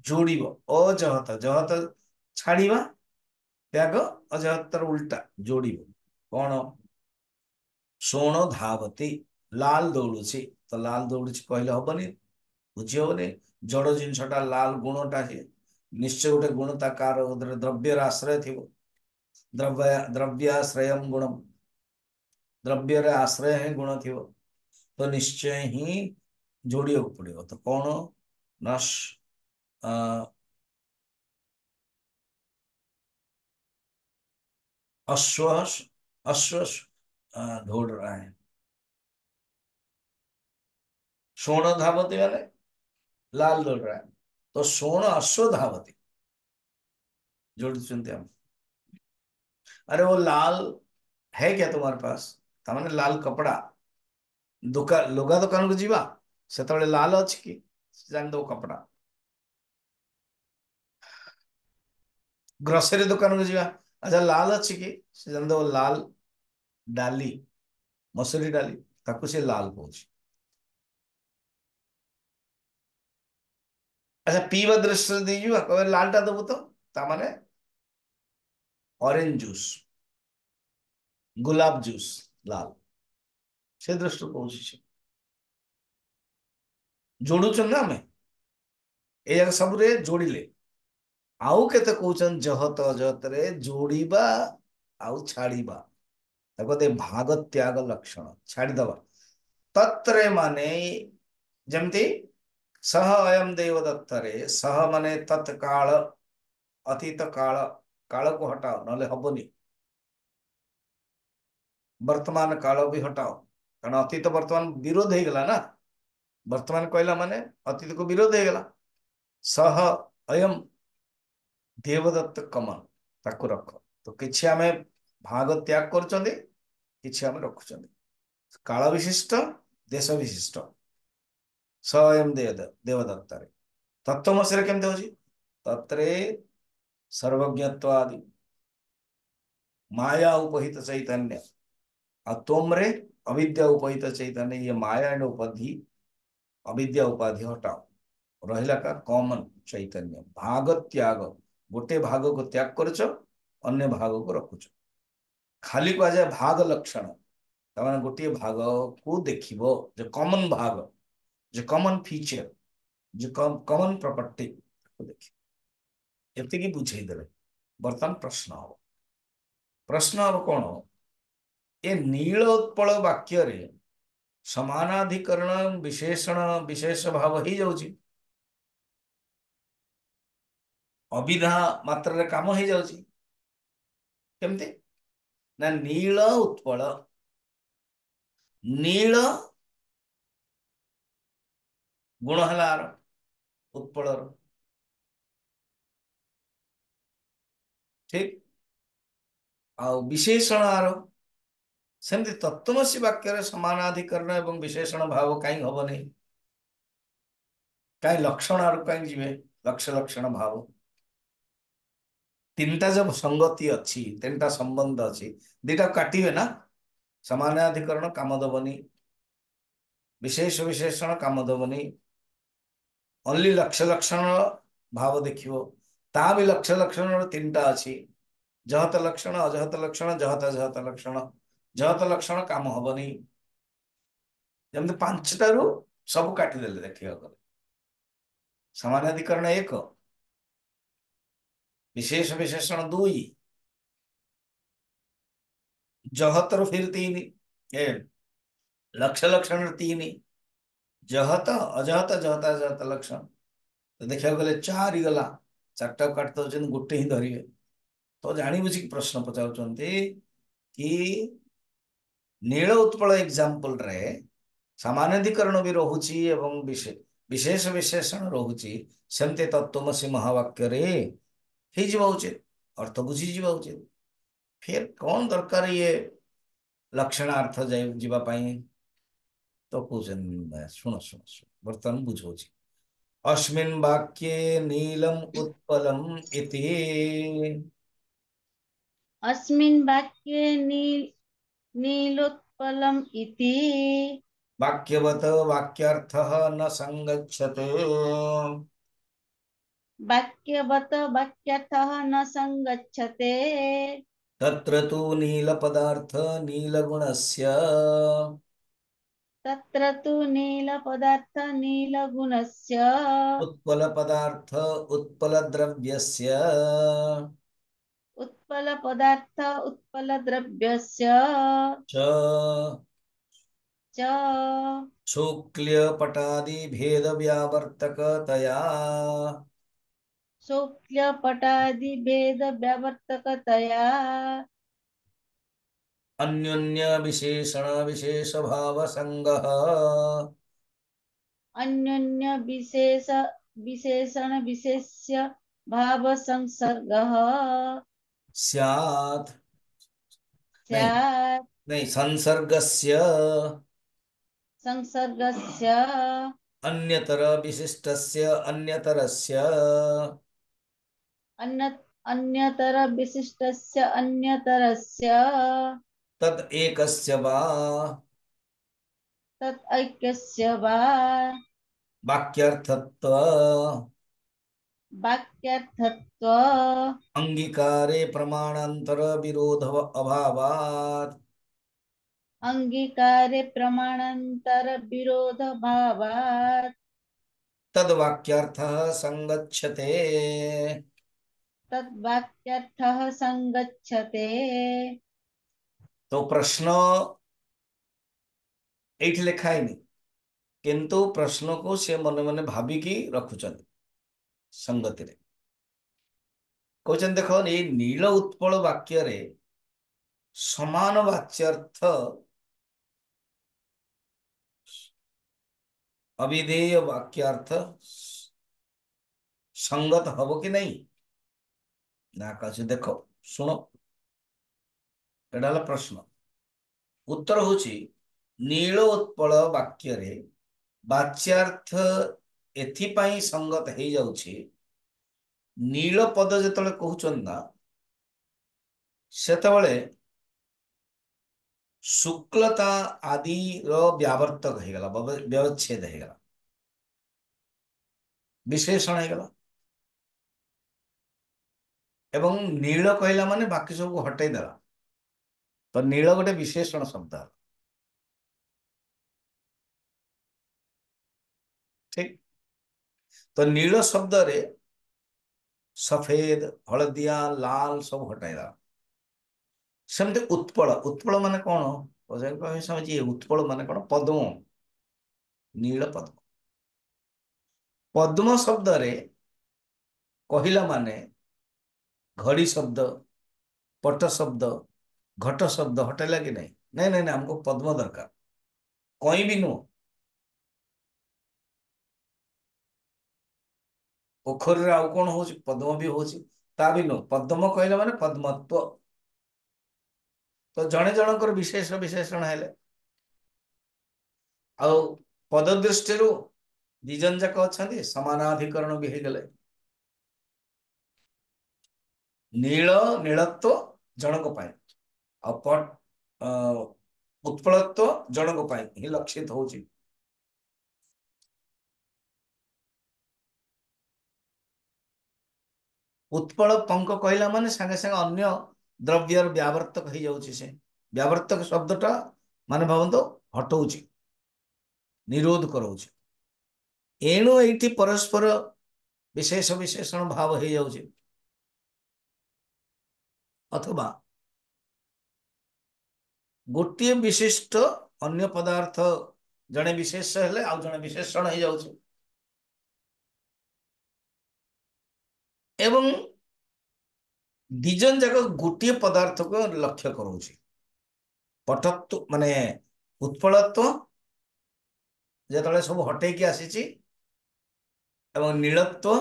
ଯୋଡ଼ିବ ଅଜହତ ଜହତ ଛାଡ଼ିବା ତ୍ୟାଗ ଅଜହତର ଉଲ୍ଟା ଯୋଡ଼ିବ କ'ଣ ଶୋଣ ଧାବତୀ লাল দৌড়ুছি ତ ଲାଲ ଦୌଡ଼ୁଛି କହିଲେ ହବନି ବୁଝି ହବନି ଜଡ଼ ଜିନିଷଟା ଲାଲ ଗୁଣଟା ନିଶ୍ଚୟ ଗୋଟେ ଗୁଣ ତା କାର ଦ୍ରବ୍ୟର ଆଶ୍ରୟ ଥିବ ଦ୍ରବ୍ୟ ଦ୍ରବ୍ୟ ଆଶ୍ରୟମ ଗୁଣ ଦ୍ରବ୍ୟର ଆଶ୍ରୟ ହିଁ ଗୁଣ ଥିବ ତ ନିଶ୍ଚୟ ହିଁ ଯୋଡ଼ିବାକୁ ପଡ଼ିବ ତ କ'ଣ ନସ୍ ଅଶ୍ୱ ଅଶ୍ୱ ଧୋଡ଼ ରହା स्वर्ण धावती वाले लाल दौड़ रहा है तो स्वर्ण अश्व धावती जोड़ सुनते हम अरे वो लाल है क्या तुम्हारे पास तमाम लाल कपड़ा दुका लुगा दुकान को जीवा से लाल अच्छी कि जान दो कपड़ा ग्रोसरी दुकान को जीवा अच्छा लाल अच्छी कि से जान दो लाल डाली मसूरी डाली ताकू से लाल कौन আচ্ছা পি বা দৃশ্য দিয়ে লালটা দেবো তো তার মানে অরেঞ্জ জুস গোলাপ জুস লাল সে দৃষ্ট পৌঁছেছে ଯୋଡୁଛନ୍ତି ନା ଆମେ ଏଇଯାକ ସବୁରେ ଯୋଡ଼ିଲେ ଆଉ କେତେ କହୁଛନ୍ତି ଜହତ ଅଜହତରେ ଯୋଡ଼ିବା ଆଉ ଛାଡ଼ିବା ତାକୁ କହନ୍ତି ଭାଗ ତ୍ୟାଗ ଲକ୍ଷଣ ଛାଡ଼ିଦବା ତତ୍ରେ ମାନେ ଯେମିତି सह अयम देवदत्तरे सह मने तत्काल अतीत काल काल को हटाओ नले हबनी वर्तमान काल भी हटाओ कारण अतीत वर्तमान विरोध होगा ना वर्तमान कहला माने अतीत को विरोध होगा सह अयम देवदत्त कमल ताकू रख तो किसी आम भाग त्याग कर रखुच काल विशिष्ट देश विशिष्ट स्वयं देव देवदत्तरे तत्वमसरे केमती होची तत्रे सर्वज्ञत्वादि माया उपहित चैतन्य और अविद्या उपहित चैतन्य ये माया एंड उपाधि अविद्या उपाधि हटाओ रहा का कॉमन चैतन्य भाग त्याग गोटे भाग को त्याग करछ अन्य को रखुच खाली कह जाए भाग लक्षण गोटे भाग को देख कमन भाग जो कमन फीचर जो कमन प्रपर्टी देखिए देखिए बुझेदे बर्तमान प्रश्न हम प्रश्न हम कौन ए नील उत्पल वाक्य सामानाधिकरण विशेषण विशेष भाव ही जा अविधा मात्र काम हो जाती नील उत्पल नील ଗୁଣ ହେଲା ଆର ଉତ୍ପଳର ଠିକ ଆଉ ବିଶେଷଣ ଆର ସେମିତି ତତ୍ତ୍ୱମସି ବାକ୍ୟରେ ସମାନାଧିକରଣ ଏବଂ ବିଶେଷଣ ଭାବ କାହିଁ ହବ ନାହିଁ କାହିଁ ଲକ୍ଷଣ ଆର କାହିଁ ଯିବେ ଲକ୍ଷ ଲକ୍ଷଣ ଭାବ ତିନିଟା ଯେ ସଙ୍ଗତି ଅଛି ତିନିଟା ସମ୍ବନ୍ଧ ଅଛି ଦୁଇଟା କାଟିବେ ନା ସମାନାଧିକରଣ କାମ ଦବନି ବିଶେଷ ବିଶେଷଣ କାମ ଦବନି ଅଲି ଲକ୍ଷ ଲକ୍ଷଣର ଭାବ ଦେଖିବ ତା ବି ଲକ୍ଷ ଲକ୍ଷଣର ତିନିଟା ଅଛି ଜହତ ଲକ୍ଷଣ ଅଜହତ ଲକ୍ଷଣ ଜହତ ଜହତ ଲକ୍ଷଣ ଜହତ ଲକ୍ଷଣ କାମ ହବନି ଯେମିତି ପାଞ୍ଚଟାରୁ ସବୁ କାଟିଦେଲେ ଦେଖିବାକୁ ଗଲେ ସମାନଧିକରଣ ଏକ ବିଶେଷ ବିଶେଷଣ ଦୁଇ ଜହତରୁ ଫିର ତିନି ଲକ୍ଷ ଲକ୍ଷଣର ତିନି जहत अजहत जहत अजहत लक्षण तो देखा गले चार गला काट दौ तो गोटे ही धरवे तो जाणी बुझे प्रश्न पचार कि नील उत्पल एक्जामपल सामानधिकरण भी रोचे एवं विशेष विशेषण रोचे सेमती तत्वसी महावाक्य उचित अर्थ बुझी उचित फिर कौन दरकार ये लक्षणार्थ जावाई তপোজন शुण शुण শোনো বর্তমান বুঝোছি অস্মিন বাক্যে নীলম উৎপলম ইতি অস্মিন বাক্যে নীল नीलोत्पलम इति वाक्यवत वाक्यर्थः न संगच्छते वाक्यवत वाक्यर्थः न संगच्छते तत्र तु नीलपदार्थ नीलगुणस्य तत्र तु नीलपदार्थ नीलगुणस्य उत्पलपदार्थ उत्पलद्रव्यस्य उत्पलपदार्थ उत्पलद्रव्यस्य च च शूक्ल्यपटादिभेदव्यावर्तकतया शूक्ल्यपटादिभेदव्यावर्तकतया अन्योन्य विशेषण विशेष भाव संग अन्योन्य विशेष विशेषण विशेष भाव संसर्ग स्यात् संसर्ग से संसर्गस्य संसर्गस्य अन्यतर विशिष्टस्य अन्यतरस्य अन्य अन्यतर विशिष्टस्य अन्यतरस्य तत् एकस्य वा तत् एकस्य वा वाक्यर्थत्व वाक्यर्थत्व अंगीकारे प्रमाणांतर विरोध अभावात् अंगीकारे प्रमाणांतर विरोध तद तद्वाक्यर्थः संगच्छते तद तद्वाक्यर्थः संगच्छते तो प्रश्न ये लिखा ही नहीं प्रश्न को सी मन मन भाविक रखुच्च संगति में कौन देख ये नील उत्पल वाक्य सामान वाच्यर्थ अविधेय वाक्यर्थ संगत हम कि नहीं ना कह देख शुण ଏଇଟା ହେଲା ପ୍ରଶ୍ନ ଉତ୍ତର ହେଉଛି ନୀଳ ଉତ୍ପଳ ବାକ୍ୟରେ ବାଚ୍ୟାର୍ଥ ଏଥିପାଇଁ ସଙ୍ଗତ ହେଇଯାଉଛି ନୀଳ ପଦ ଯେତେବେଳେ କହୁଛନ୍ତି ନା ସେତେବେଳେ ଶୁକ୍ଲତା ଆଦିର ବ୍ୟାବର୍ତ୍ତକ ହେଇଗଲା ବ୍ୟବଚ୍ଛେଦ ହେଇଗଲା ବିଶ୍ଳେଷଣ ହେଇଗଲା ଏବଂ ନୀଳ କହିଲା ମାନେ ବାକି ସବୁକୁ ହଟେଇ ଦେଲା ତ ନୀଳ ଗୋଟେ ବିଶେଷଣ ଶବ୍ଦ ଠିକ ତ ନୀଳ ଶବ୍ଦରେ ସଫେଦ ହଳଦିଆ ଲାଲ ସବୁ ହଟାଇଲା ସେମିତି ଉତ୍ପଳ ଉତ୍ପଳ ମାନେ କଣ ସ୍ୱାମୀଜୀ ଉତ୍ପଳ ମାନେ କଣ ପଦ୍ମ ନୀଳ ପଦ୍ମ ପଦ୍ମ ଶବ୍ଦରେ କହିଲା ମାନେ ଘଡ଼ି ଶବ୍ଦ ପଟ ଶବ୍ଦ घट शब्द हटेला कि नहीं नहीं नहीं नहीं हमको पद्म दरकार कहीं भी नुह ପୋଖରୀରେ ଆଉ କଣ ହଉଛି ପଦ୍ମ ବି ହଉଛି ତା ବି ନୁହଁ ପଦ୍ମ କହିଲେ ମାନେ ପଦ୍ମତ୍ଵ ତ ଜଣେ ଜଣଙ୍କର ବିଶେଷ ବିଶେଷଣ ହେଲେ ଆଉ ପଦ ଦୃଷ୍ଟିରୁ ଦି ଜଣ ଯାକ ଅଛନ୍ତି ସମାନାଧିକରଣ ବି ହେଇଗଲେ ନୀଳ ନୀଳତ୍ଵ ଜଣଙ୍କ ପାଇଁ ଅପଟ ଉତ୍ପଳତ୍ଵ ଜଣଙ୍କ ପାଇଁ ହିଁ ଲକ୍ଷିତ ହଉଛି ଉତ୍ପଳ ପଙ୍କ କହିଲା ମାନେ ସାଙ୍ଗେ ସାଙ୍ଗେ ଅନ୍ୟ ଦ୍ରବ୍ୟର ବ୍ୟବର୍ତ୍ତକ ହେଇଯାଉଛି ସେ ବ୍ୟବର୍ତ୍ତକ ଶବ୍ଦଟା ମାନେ ଭାବନ୍ତୁ ହଟଉଛି ନିରୋଧ କରଉଛି ଏଣୁ ଏଇଠି ପରସ୍ପର ବିଶେଷ ବିଶେଷଣ ଭାବ ହେଇଯାଉଛି ଅଥବା ଗୋଟିଏ ବିଶିଷ୍ଟ ଅନ୍ୟ ପଦାର୍ଥ ଜଣେ ବିଶେଷ ହେଲେ ଆଉ ଜଣେ ବିଶେଷଣ ହେଇଯାଉଛି ଏବଂ ଦି ଜଣ ଯାକ ଗୋଟିଏ ପଦାର୍ଥକୁ ଲକ୍ଷ୍ୟ କରୁଛି ପଟତ୍ଵ ମାନେ ଉତ୍ପଳତ୍ଵ ଯେତେବେଳେ ସବୁ ହଟେଇକି ଆସିଛି ଏବଂ ନୀଳତ୍ଵ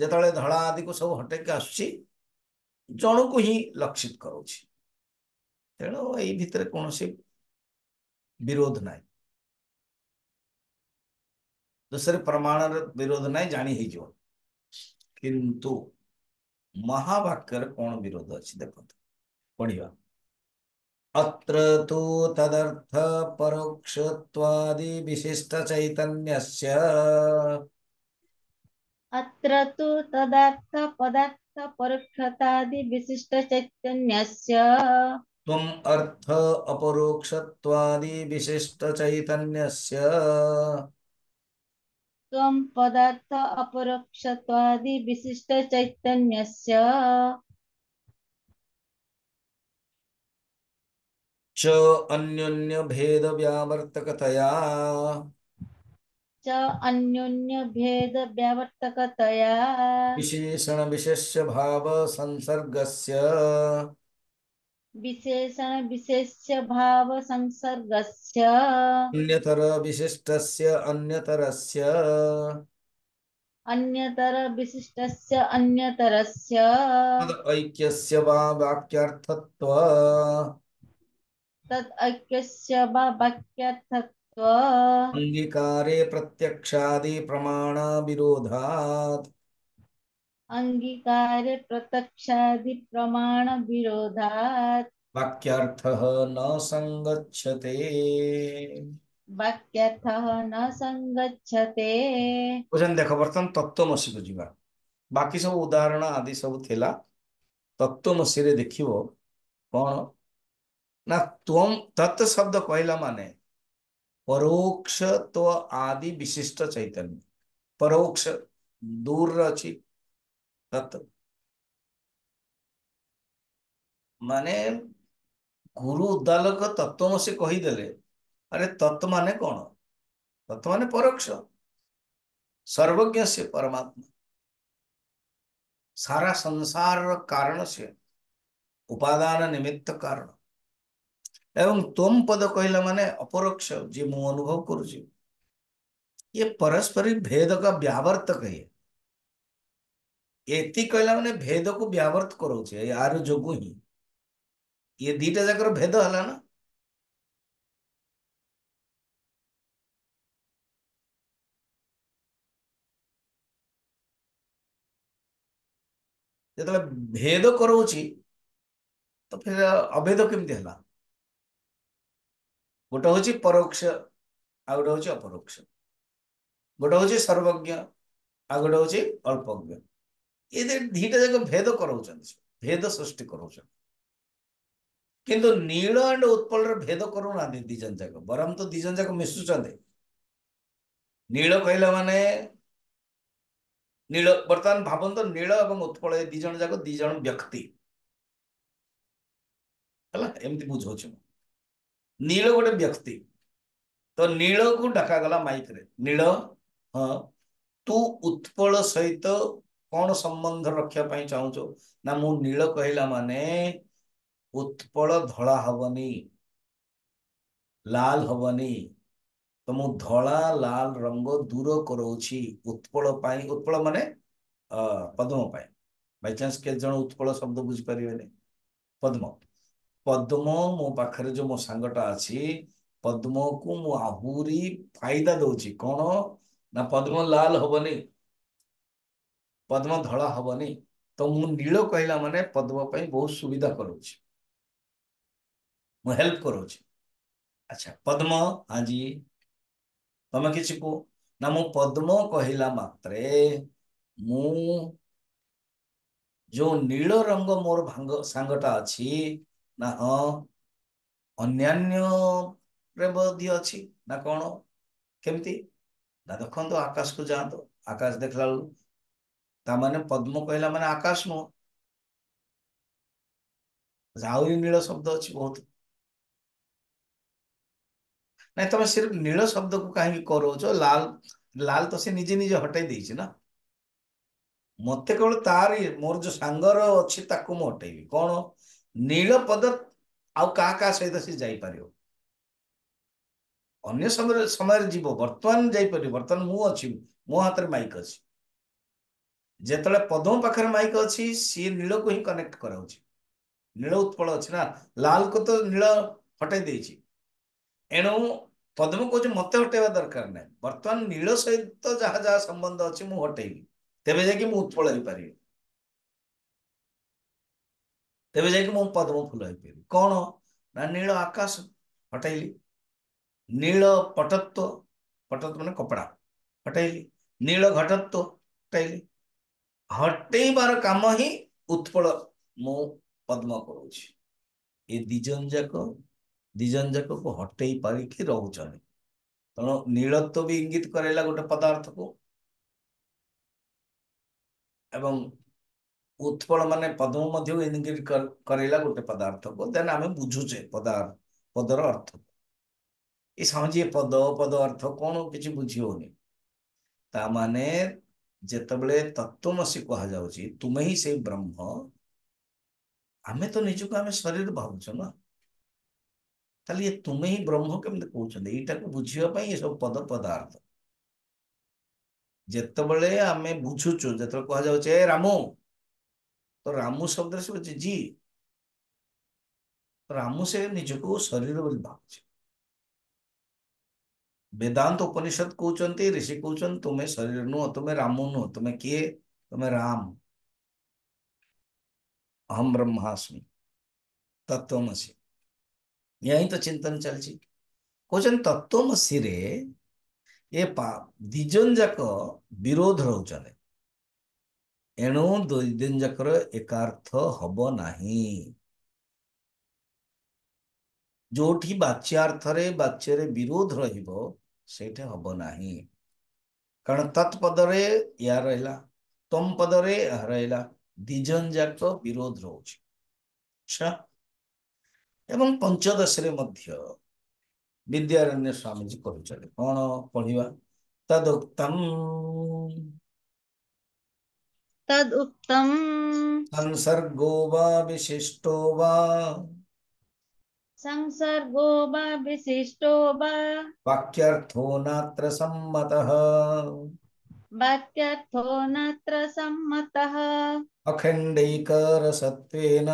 ଯେତେବେଳେ ଧଳା ଆଦିକୁ ସବୁ ହଟେଇକି ଆସୁଛି ଜଣକୁ ହିଁ ଲକ୍ଷିତ କରୁଛି ତେଣୁ ଏଇ ଭିତରେ କୌଣସି ବିରୋଧ ନାହିଁ ଦୋଷରେ ପ୍ରମାଣର ବିରୋଧ ନାହିଁ ଜାଣି ହେଇଯିବ କିନ୍ତୁ ମହାବାକ୍ୟରେ କ'ଣ ବିରୋଧ ଅଛି ଦେଖନ୍ତୁ ପଢିବା अत्र तु तदर्थपरोक्षत्वादिविशिष्टचैतन्यस्य अत्र तु तदर्थपदार्थपरोक्षतादिविशिष्टचैतन्यस्य त्वम् अर्थ अपरोक्षत्वादि विशिष्टचैतन्यस्य त्वं पदार्थ अपरोक्षत्वादि चैतन्यस्य च अन्योन्य भेद व्यावर्तकतया च अन्योन्य भेद व्यावर्तकतया विशेषण विशेष्य भाव संसर्गस्य विशेषण विशेष भाव संसर्ग अन्यतर विशिष्ट अन्यतर अन्यतर विशिष्ट अन्यतर ऐक्यस्य वा वाक्यर्थत्व तद् ऐक्यस्य वा वाक्यर्थत्व अङ्गीकारे अंगीकार प्रत्यक्षादि प्रमाण विरोधात् वाक्यर्थः न संगच्छते वाक्यर्थः न संगच्छते बुझन देखो बर्तन तत्वमसी को जीवा बाकी सब उदाहरण आदि सब थिला तत्वमसी रे देखिबो कोन ना त्वम तत् शब्द कहला माने परोक्ष तो आदि विशिष्ट चैतन्य परोक्ष दूर अच्छी तत्व ମାନେ ଗୁରୁ ଉଦ୍ଦାଲକ ତତ୍ତ୍ୱ ସେ କହିଦେଲେ ଆରେ ତତ୍ତ୍ୱ ମାନେ କ'ଣ ତତ୍ତ୍ୱ ମାନେ ପରୋକ୍ଷ ସର୍ବଜ୍ଞ ସେ ପରମାତ୍ମା ସାରା ସଂସାରର କାରଣ ସେ ଉପାଦାନ ନିମିତ୍ତ କାରଣ ଏବଂ ତୋମ ପଦ କହିଲା ମାନେ ଅପରୋକ୍ଷ ଯିଏ ମୁଁ ଅନୁଭବ କରୁଛି ये परस्परिक भेद का व्यावर्तक है एति कहला मैंने भेद को व्यावर्त कर यार जो ही ये दीटा जाकर भेद है ना जब तो भेद करोची तो फिर अभेद किमती हला गोटे हूँ परोक्ष आ गए हूँ अपरोक्ष गोटे हूँ सर्वज्ञ आ गए हूँ अल्पज्ञ ଏ ଦିଟା ଯାକ ଭେଦ କରାଉଛନ୍ତି ଭେଦ ସୃଷ୍ଟି କରାଉଛନ୍ତି କିନ୍ତୁ ନୀଳ ଆଣ୍ଡ ଉତ୍ପଳର ଭେଦ କରୁନାହାନ୍ତି ଦି ଜଣ ଯାକ ବରଂ ତ ଦି ଜଣ ଯାକ ମିଶୁଛନ୍ତି ନୀଳ କହିଲା ମାନେ ନୀଳ ବର୍ତ୍ତମାନ ଭାବନ୍ତୁ ନୀଳ ଏବଂ ଉତ୍ପଳ ଏ ଦି ଜଣ ଯାକ ଦି ଜଣ ବ୍ୟକ୍ତି ହେଲା ଏମିତି ବୁଝଉଛି ମୁଁ ନୀଳ ଗୋଟେ ବ୍ୟକ୍ତି ତ ନୀଳକୁ ଡକାଗଲା ମାଇକରେ ନୀଳ ହଁ ତୁ ଉତ୍ପଳ ସହିତ କଣ ସମ୍ବନ୍ଧ ରଖିବା ପାଇଁ ଚାହୁଁଛ ନା ମୁଁ ନୀଳ କହିଲା ମାନେ ଉତ୍ପଳ ଧଳା ହବନି ଲାଲ ହବନି ତ ମୁଁ ଧଳା ଲାଲ ରଙ୍ଗ ଦୂର କରଉଛି ଉତ୍ପଳ ପାଇଁ ଉତ୍ପଳ ମାନେ ପଦ୍ମ ପାଇଁ ବାଇ ଚାନ୍ସ କେତେ ଜଣ ଉତ୍ପଳ ଶବ୍ଦ ବୁଝିପାରିବେନି ପଦ୍ମ ପଦ୍ମ ମୋ ପାଖରେ ଯୋଉ ମୋ ସାଙ୍ଗଟା ଅଛି ପଦ୍ମକୁ ମୁଁ ଆହୁରି ଫାଇଦା ଦଉଛି କଣ ନା ପଦ୍ମ ଲାଲ ହବନି ପଦ୍ମ ଧଳା ହବନି ତ ମୁଁ ନୀଳ କହିଲା ମାନେ ପଦ୍ମ ପାଇଁ ବହୁତ ସୁବିଧା କରୁଛି ମୁଁ ହେଲ୍ପ କରୁଛି ଆଚ୍ଛା ପଦ୍ମ ଆଜି ତମେ କିଛି କୁହ ନା ମୁଁ ପଦ୍ମ କହିଲା ମାତ୍ରେ ମୁଁ ଯୋଉ ନୀଳ ରଙ୍ଗ ମୋର ଭାଙ୍ଗ ସାଙ୍ଗଟା ଅଛି ନା ହଁ ଅନ୍ୟାନ୍ୟରେ ମଧ୍ୟ ଅଛି ନା କ'ଣ କେମିତି ନା ଦେଖନ୍ତୁ ଆକାଶକୁ ଯାଆନ୍ତୁ ଆକାଶ ଦେଖିଲା ବେଳକୁ ତାମାନେ ପଦ୍ମ କହିଲା ମାନେ ଆକାଶ ନୁହଁ ଆହୁରି ନୀଳ ଶବ୍ଦ ଅଛି ବହୁତ ନାଇଁ ତମେ ସିର୍ଫ ନୀଳ ଶବ୍ଦକୁ କାହିଁକି କରଉଛ ଲାଲ ଲାଲ ତ ସେ ନିଜେ ନିଜେ ହଟେଇ ଦେଇଛି ନା ମତେ କେବଳ ତାରି ମୋର ଯୋଉ ସାଙ୍ଗର ଅଛି ତାକୁ ମୁଁ ହଟେଇବି କଣ ନୀଳ ପଦ ଆଉ କାହା କାହା ସହିତ ସେ ଯାଇପାରିବ ଅନ୍ୟ ସମୟରେ ସମୟରେ ଯିବ ବର୍ତ୍ତମାନ ଯାଇପାରିବ ବର୍ତ୍ତମାନ ମୁଁ ଅଛି ମୋ ହାତରେ ମାଇକ୍ ଅଛି ଯେତେବେଳେ ପଦ୍ମ ପାଖରେ ମାଇକ୍ ଅଛି ସିଏ ନୀଳକୁ ହିଁ କନେକ୍ଟ କରାଉଛି ନୀଳ ଉତ୍ପଳ ଅଛି ନା ଲାଲକୁ ତ ନୀଳ ହଟାଇ ଦେଇଛି ଏଣୁ ପଦ୍ମ କହୁଛି ମୋତେ ହଟେଇବା ଦରକାର ନାହିଁ ବର୍ତ୍ତମାନ ନୀଳ ସହିତ ଯାହା ଯାହା ସମ୍ବନ୍ଧ ଅଛି ମୁଁ ହଟେଇବି ତେବେ ଯାଇକି ମୁଁ ଉତ୍ପଳ ହେଇପାରିବି ତେବେ ଯାଇକି ମୁଁ ପଦ୍ମ ଫୁଲ ହେଇପାରିବି କ'ଣ ନା ନୀଳ ଆକାଶ ହଟାଇଲି ନୀଳ ପଟତ୍ୱ ପଟତ୍ୱ ମାନେ କପଡ଼ା ହଟାଇଲି ନୀଳ ଘଟତ୍ୱ ହଟାଇଲି ହଟେଇବାର କାମ ହିଁ ଉତ୍ପଳ ମୁଁ ପଦ୍ମ କରୁଛି ଏ ଦି ଜଣ ଯାକ ଦି ଜଣ ଯାକକୁ ହଟେଇ ପାରିକି ରହୁଛନ୍ତି ତେଣୁ ନୀଳତ୍ୱ ବି ଇଙ୍ଗିତ କରାଇଲା ଗୋଟେ ପଦାର୍ଥକୁ ଏବଂ ଉତ୍ପଳ ମାନେ ପଦ୍ମ ମଧ୍ୟ ଇଙ୍ଗିତ କରାଇଲା ଗୋଟେ ପଦାର୍ଥକୁ ଦେନ୍ ଆମେ ବୁଝୁଛେ ପଦାର୍ଥ ପଦର ଅର୍ଥ ଏ ସମଝିଏ ପଦ ପଦ ଅର୍ଥ କ'ଣ କିଛି ବୁଝି ହଉନି ତାମାନେ जेतबले तत्वमसी कहुची तुम्हें ही से ब्रह्म आम तो निजुक आम शरीर भावचो ना तेल ये तुम्हें ही ब्रह्म कमी कौन यू बुझापी ये सब पद पदार्थ जितेबले आम बुझुचु जो कहु ए रामु तो रामु शब्द से जी रामु से निज को शरीर भावचे વેદાંત ઉપનિષદ કુચંતી ઋષિ કુચન તમે શરીરનું તમે રામોનું તમે કે તમે રામ અહમ બ્રહ્માસ્મી તત્વમસી यही तो चिंतन चलची कौन तत्वमसी रे ये दिजन जाक विरोध रोचने एणु दुई दिन जाकर एकार्थ हब नहीं ଯୋଉଠି ବାଚ୍ୟାର୍ଥରେ ବାଚ୍ୟରେ ବିରୋଧ ରହିବ ସେଇଠି ହବ ନାହିଁ କାରଣ ତତ୍ ପଦରେ ଏହା ରହିଲା ତମ ପଦରେ ଏହା ରହିଲା ଦିଜନ ଜଣ ଯାକ ବିରୋଧ ରହୁଛି ଏବଂ ପଞ୍ଚଦଶରେ ମଧ୍ୟ ବିଦ୍ୟାରଣ୍ୟ ସ୍ୱାମୀଜୀ କରୁଛନ୍ତି କ'ଣ ପଢିବା ତଦୁକ୍ତମ तदुक्तम संसर्गो ବା ବିଶିଷ୍ଟ ବା संसर्गो वा विशिष्टो वा वाक्यर्थो नात्र सम्मतः वाक्यर्थो नात्र सम्मतः अखण्डैकरसत्त्वेन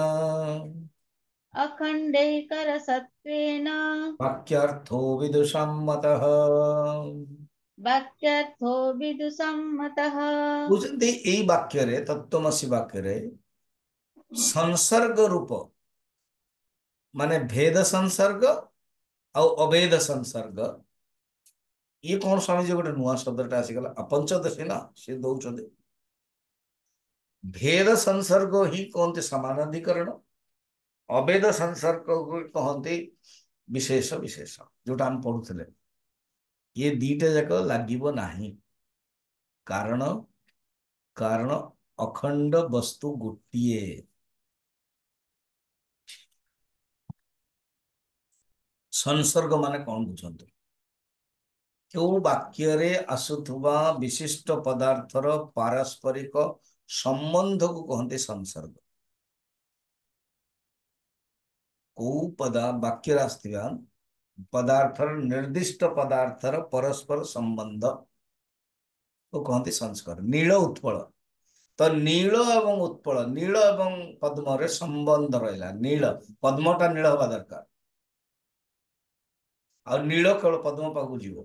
अखण्डैकरसत्त्वेन वाक्यर्थो विदुसम्मतः वाक्यर्थो विदुसम्मतः बुझन्ति ई वाक्य रे तत्त्वमसि वाक्य रे संसर्ग रूप मान भेद संसर्ग आभेद संसर्ग ये कौन स्वामीजी गोटे नुआ शब्द आसगला अपंचदशी ना सी दौर भेद संसर्ग ही कहते समानाधिकरण अभेद संसर्ग कहते विशेष विशेष जोटा पढ़ुले ये दीटा जाक लगे ना कारण कारण अखंड वस्तु गोटे ସଂସର୍ଗ ମାନେ କ'ଣ ବୁଝନ୍ତୁ କେଉଁ ବାକ୍ୟରେ ଆସୁଥିବା ବିଶିଷ୍ଟ ପଦାର୍ଥର ପାରସ୍ପରିକ ସମ୍ବନ୍ଧକୁ କହନ୍ତି ସଂସର୍ଗ କେଉଁ ପଦା ବାକ୍ୟରେ ଆସୁଥିବା ପଦାର୍ଥର ନିର୍ଦ୍ଦିଷ୍ଟ ପଦାର୍ଥର ପରସ୍ପର ସମ୍ବନ୍ଧକୁ କହନ୍ତି ସଂସ୍କାର ନୀଳ ଉତ୍ପଳ ତ ନୀଳ ଏବଂ ଉତ୍ପଳ ନୀଳ ଏବଂ ପଦ୍ମରେ ସମ୍ବନ୍ଧ ରହିଲା ନୀଳ ପଦ୍ମଟା ନୀଳ ହେବା ଦରକାର आउँ नी केवल पद्म पाएको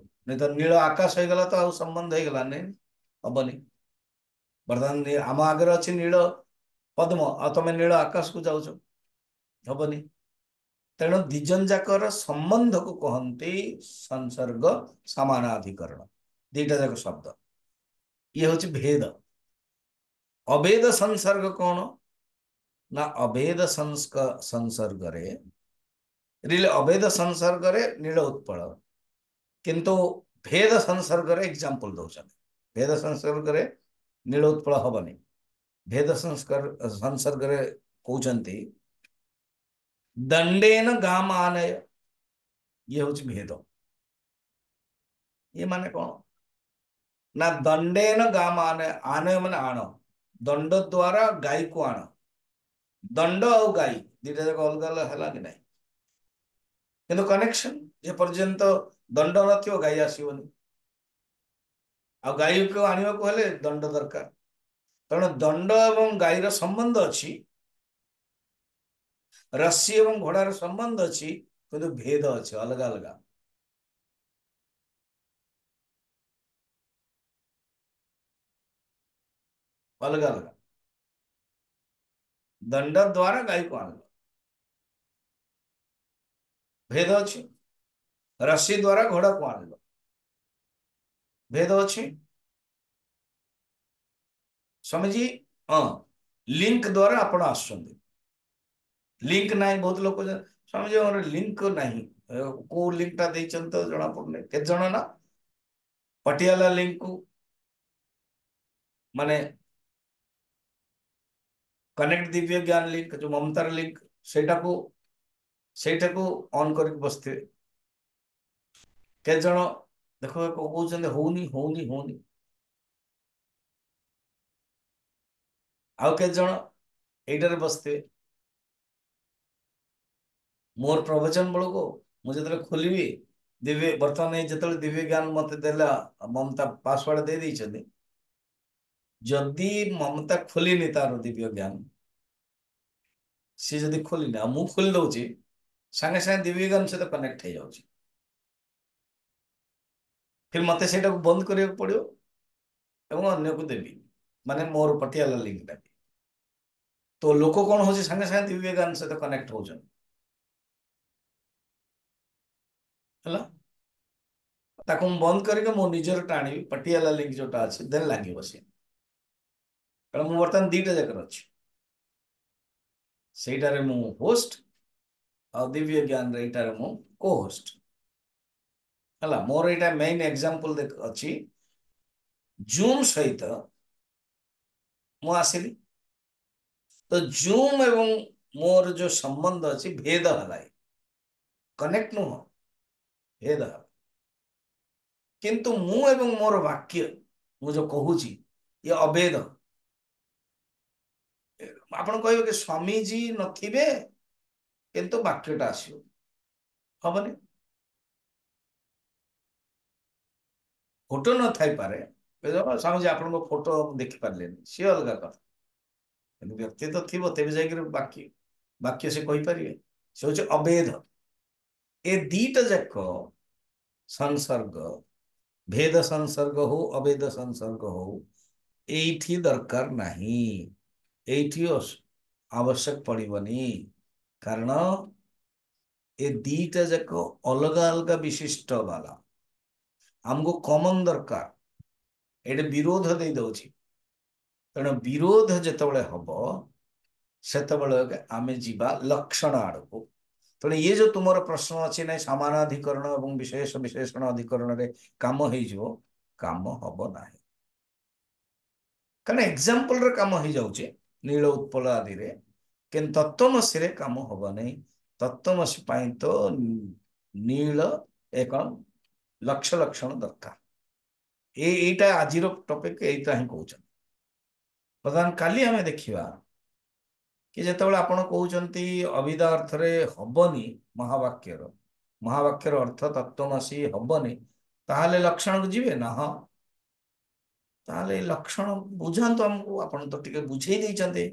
नील आकाश सम्बन्ध हैलाबनी बर्त आगर नी पद्म तील आकाश कुन दिजन जाकर र सम्बन्ध कु कहन्ति संसर्ग समाना अधिकरण दिटा जाक शब्द ये हजिक भेद अभेद संसर्ग कभेद संसर्ग রিলে অভেদ সংসর্গরে নীল উৎপল কিন্তু ভেদ সংসর্গরে এক্সাম্পল দৌছন্তি ভেদ সংসর্গরে নীল উৎপল হবনি ভেদ সংস্কার সংসর্গরে কৌছন্তি দণ্ডেন গাম আনয় ଇଏ ହେଉଛି ଭେଦ ଇଏ ମାନେ କ'ଣ ନା ଦଣ୍ଡେନ ଗାମ ଆନେ ଆନେ ମାନେ ଆଣ ଦଣ୍ଡ ଦ୍ୱାରା ଗାଈକୁ ଆଣ ଦଣ୍ଡ ଆଉ ଗାଈ ଦୁଇଟା ଯାକ ଅଲଗା ଅଲଗା ହେଲା କି ନାହିଁ କିନ୍ତୁ କନେକ୍ସନ ଯେ ପର୍ଯ୍ୟନ୍ତ ଦଣ୍ଡ ନଥିବ ଗାଈ ଆସିବନି ଆଉ ଗାଈକୁ ଆଣିବାକୁ ହେଲେ ଦଣ୍ଡ ଦରକାର ତେଣୁ ଦଣ୍ଡ ଏବଂ ଗାଈର ସମ୍ବନ୍ଧ ଅଛି ରସି ଏବଂ ଘୋଡ଼ାର ସମ୍ବନ୍ଧ ଅଛି କିନ୍ତୁ ଭେଦ ଅଛି ଅଲଗା ଅଲଗା अलग अलग दंड द्वारा गाय को आना ଭେଦ ଅଛି ରସି ଦ୍ୱାରା ଘୋଡ଼ାକୁ ଆଣିଲ ଭେଦ ଅଛି ସ୍ୱାମୀଜୀ ହଁ ଲିଙ୍କ ଦ୍ୱାରା ଆପଣ ଆସୁଛନ୍ତି ଲିଙ୍କ ନାହିଁ ବହୁତ ଲୋକ ସ୍ୱାମୀଜୀ ଆମର ଲିଙ୍କ ନାହିଁ କୋଉ ଲିଙ୍କଟା ଦେଇଛନ୍ତି ତ ଜଣାପଡ଼ୁନି କେତେ ଜଣ ନା ପଟିଆଲା ଲିଙ୍କକୁ ମାନେ କନେକ୍ଟ ଦିବ୍ୟ ଜ୍ଞାନ ଲିଙ୍କ ଯୋଉ ମମତାର ଲିଙ୍କ ସେଇଟାକୁ ସେଇଟାକୁ ଅନ୍ କରିକି ବସିଥିବେ କେତେ ଜଣ ଦେଖ କହୁଛନ୍ତି ହଉନି ହଉନି ହଉନି ଆଉ କେତେ ଜଣ ଏଇଟାରେ ବସିଥିବେ ମୋର ପ୍ରବଚନ ବେଳକୁ ମୁଁ ଯେତେବେଳେ ଖୋଲିବି ଦିବ୍ୟ ବର୍ତ୍ତମାନ ଏଇ ଯେତେବେଳେ ଦିବ୍ୟ ଜ୍ଞାନ ମତେ ଦେଲା ମମତା ପାସୱାର୍ଡ ଦେଇ ଦେଇଛନ୍ତି ଯଦି ମମତା ଖୋଲିନି ତାର ଦିବ୍ୟ ଜ୍ଞାନ ସିଏ ଯଦି ଖୋଲିନି ଆଉ ମୁଁ ଖୋଲି ଦଉଛି सांगे सांगे दिव्यगन सहित कनेक्ट हो फिर मत से बंद कर देवी मान मोर पटियाला लिंक देवी तो लोक कौन हो सांगे सांगे दिव्यगन सहित कनेक्ट हो बंद करके मो निजर टाणी पटियाला लिंक जो अच्छे देन लगे सी कर्तमान दीटा जगार अच्छे ದಿವ್ಯ ಜ್ಞಾನ ರೈಟರ್ ମୁଁ କୋ ହୋଷ୍ଟ ହେଲା ମୋର ଏଇଟା ମେନ୍ ଏକ୍ଜାମ୍ପଲ ଅଛି ଜୁମ୍ ସହିତ ମୁଁ ଆସିଲି ତ ଜୁମ୍ ଏବଂ ମୋର ଯୋଉ ସମ୍ବନ୍ଧ ଅଛି ଭେଦ ହେଲା କନେକ୍ଟ ନୁହଁ ଭେଦ ହେଲା କିନ୍ତୁ ମୁଁ ଏବଂ ମୋର ବାକ୍ୟ ମୁଁ ଯୋଉ କହୁଛି ଇଏ ଅଭେଦ ଆପଣ କହିବେ କି ସ୍ୱାମୀଜୀ ନଥିବେ କିନ୍ତୁ ବାକ୍ୟଟା ଆସିବ ହବନି ଫଟୋ ନଥାଇପାରେ ସ୍ୱାମୀଜୀ ଆପଣଙ୍କ ଫଟୋ ଦେଖିପାରିଲେନି ସିଏ ଅଲଗା କଥା କିନ୍ତୁ ବ୍ୟକ୍ତି ତ ଥିବ ତେବେ ଯାଇକିରି ବାକ୍ୟ ବାକ୍ୟ ସେ କହିପାରିବେ ସେ ହେଉଛି ଅବେଧ ଏ ଦିଟା ଯାକ ସଂସର୍ଗ ଭେଦ ସଂସର୍ଗ ହଉ ଅବେଦ ସଂସର୍ଗ ହଉ ଏଇଠି ଦରକାର ନାହିଁ ଏଇଠି ଆବଶ୍ୟକ ପଡ଼ିବନି କାରଣ ଏ ଦିଟା ଯାକ ଅଲଗା ଅଲଗା ବିଶିଷ୍ଟ ବାଲା ଆମକୁ କମନ୍ ଦରକାର ଏଠି ବିରୋଧ ଦେଇଦେଉଛି ତେଣୁ ବିରୋଧ ଯେତେବେଳେ ହବ ସେତେବେଳେ ଆମେ ଯିବା ଲକ୍ଷଣ ଆଡ଼କୁ ତେଣୁ ଇଏ ଯେଉଁ ତୁମର ପ୍ରଶ୍ନ ଅଛି ନାଇଁ ସମାନଧିକରଣ ଏବଂ ବିଶେଷ ବିଶେଷଣ ଅଧିକରଣରେ କାମ ହେଇଯିବ କାମ ହବ ନାହିଁ କାରଣ ଏକ୍ଜାମ୍ପଲର କାମ ହେଇଯାଉଛି ନୀଳ ଉତ୍ପଲ ଆଦିରେ କିନ୍ତୁ ତତ୍ତ୍ୱମସିରେ କାମ ହବ ନାହିଁ ତତ୍ଵମସି ପାଇଁ ତ ନୀଳ ଏକ ଲକ୍ଷ ଲକ୍ଷଣ ଦରକାର ଏଇ ଏଇଟା ଆଜିର ଟପିକ ଏଇଟା ହିଁ କହୁଛନ୍ତି ବର୍ତ୍ତମାନ କାଲି ଆମେ ଦେଖିବା କି ଯେତେବେଳେ ଆପଣ କହୁଛନ୍ତି ଅବିଦା ଅର୍ଥରେ ହବନି ମହାବାକ୍ୟର ମହାବାକ୍ୟର ଅର୍ଥ ତତ୍ତ୍ୱମସି ହବନି ତାହେଲେ ଲକ୍ଷଣକୁ ଯିବେ ନା ହଁ ତାହେଲେ ଲକ୍ଷଣ ବୁଝାନ୍ତୁ ଆମକୁ ଆପଣ ତ ଟିକେ ବୁଝେଇ ଦେଇଛନ୍ତି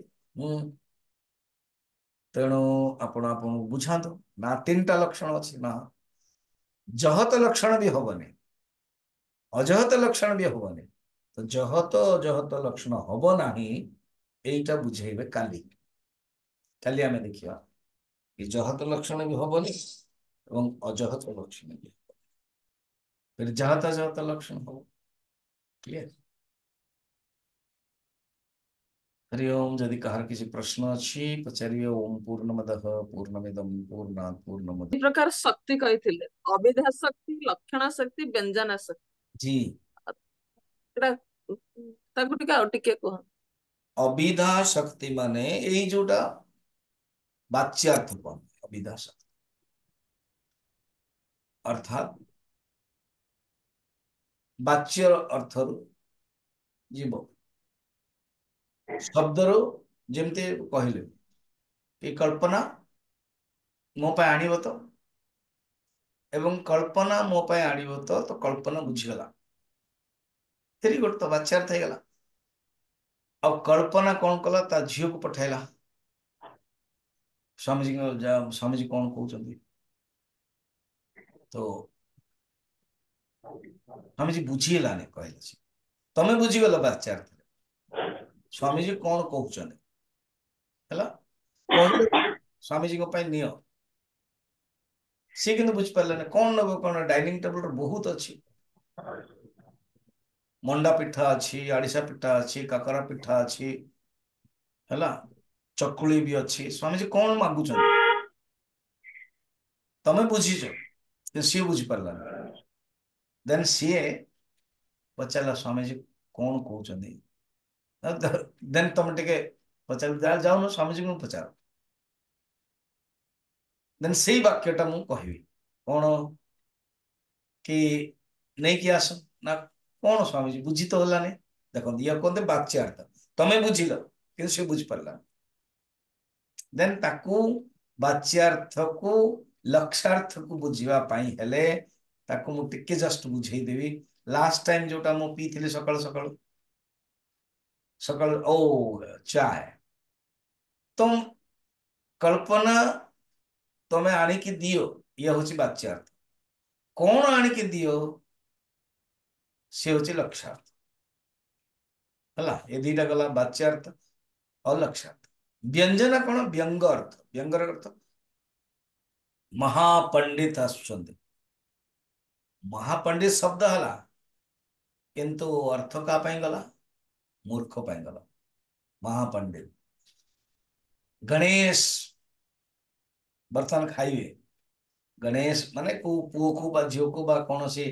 ତେଣୁ ଆପଣ ଆପଣଙ୍କୁ ବୁଝାନ୍ତୁ ନା ତିନିଟା ଲକ୍ଷଣ ଅଛି ନା ଜହତ ଲକ୍ଷଣ ବି ହବନି ଅଜହତ ଲକ୍ଷଣ ବି ହବନି ତ ଜହତ ଅଜହତ ଲକ୍ଷଣ ହବ ନାହିଁ ଏଇଟା ବୁଝେଇବେ କାଲି କାଲି ଆମେ ଦେଖିବା ଏ ଜହତ ଲକ୍ଷଣ ବି ହବନି এবং অজহত লক্ষণ জাহাতা জাহাতা লক্ষণ হব ক্লিয়ার हरिओं जदि यदि कहार किसी प्रश्न अच्छी पचारे ओम पूर्णमद पूर्णमिदम पूर्णात पूर्णमद प्रकार शक्ति कही अभिधा शक्ति लक्षण शक्ति व्यंजन शक्ति जी अविधा शक्ति माने एई जोटा वाच्यार्थ पन अभिधा शक्ति अर्थात वाच्यर अर्थर जीव ଶବ୍ଦରୁ ଯେମିତି କହିଲେ ଏ କଳ୍ପନା ମୋ ପାଇଁ ଆଣିବ ତ ଏବଂ କଳ୍ପନା ମୋ ପାଇଁ ଆଣିବ ତ ତ କଳ୍ପନା ବୁଝିଗଲା ଥ୍ରୀ ଗୋଟେ ତ ବାଚ୍ୟାର୍ଥ ହେଇଗଲା ଆଉ କଳ୍ପନା କ'ଣ କଲା ତା ଝିଅକୁ ପଠାଇଲା ସ୍ୱାମୀଜୀଙ୍କ ସ୍ୱାମୀଜୀ କ'ଣ କହୁଛନ୍ତି ତ ସ୍ୱାମୀଜୀ ବୁଝିଗଲାନି କହିଲେ ତମେ ବୁଝିଗଲ ବାଚ୍ୟାର୍ଥ ସ୍ୱାମୀ ଜୀ କଣ କହୁଛନ୍ତି ହେଲା ସ୍ୱାମୀଜୀଙ୍କ ପାଇଁ ନିଅ ସିଏ କିନ୍ତୁ ବୁଝିପାରିଲାନି କଣ ନେବ କଣ ଡାଇନିଂ ଟେବୁଲରେ ବହୁତ ଅଛି ମଣ୍ଡା ପିଠା ଅଛି ଆଡ଼ିଶା ପିଠା ଅଛି କାକରା ପିଠା ଅଛି ହେଲା ଚକୁଳି ବି ଅଛି ସ୍ୱାମୀଜୀ କଣ ମାଗୁଛନ୍ତି ତମେ ବୁଝିଛ କିନ୍ତୁ ସିଏ ବୁଝିପାରିଲାନି ଦେନ୍ ସିଏ ପଚାରିଲା ସ୍ୱାମୀଜୀ କଣ କହୁଛନ୍ତି देन तुम टे पचार जाओ स्वामीजी को पचार देन से वाक्यटा मुझे कौन कि नहीं ना कौन स्वामीजी बुझी तो हलानी देख ये कहते बाच्यार्थ तमें बुझ कि से बुझीपरला देन ताकू बाच्यार्थ को लक्ष्यार्थ को बुझापी जस्ट बुझेदेवी लास्ट टाइम जोटा मुझे पी थी सका सकू सकल ओग चाहे तुम कल्पना तुम्हें आने की दियो ये हूँ बाच्यार्थ कौन आने की दियो से हूँ लक्षार्थ हला ये दीटा गला बाच्यार्थ और लक्षार्थ व्यंजन कौन व्यंग अर्थ व्यंग अर्थ महापंडित आसुचंद महापंडित शब्द हला किंतु अर्थ का गला मूर्ख पैदल महापंडित गणेश बर्तन खाइए गणेश माने पुओ को बा झील को बा कौन से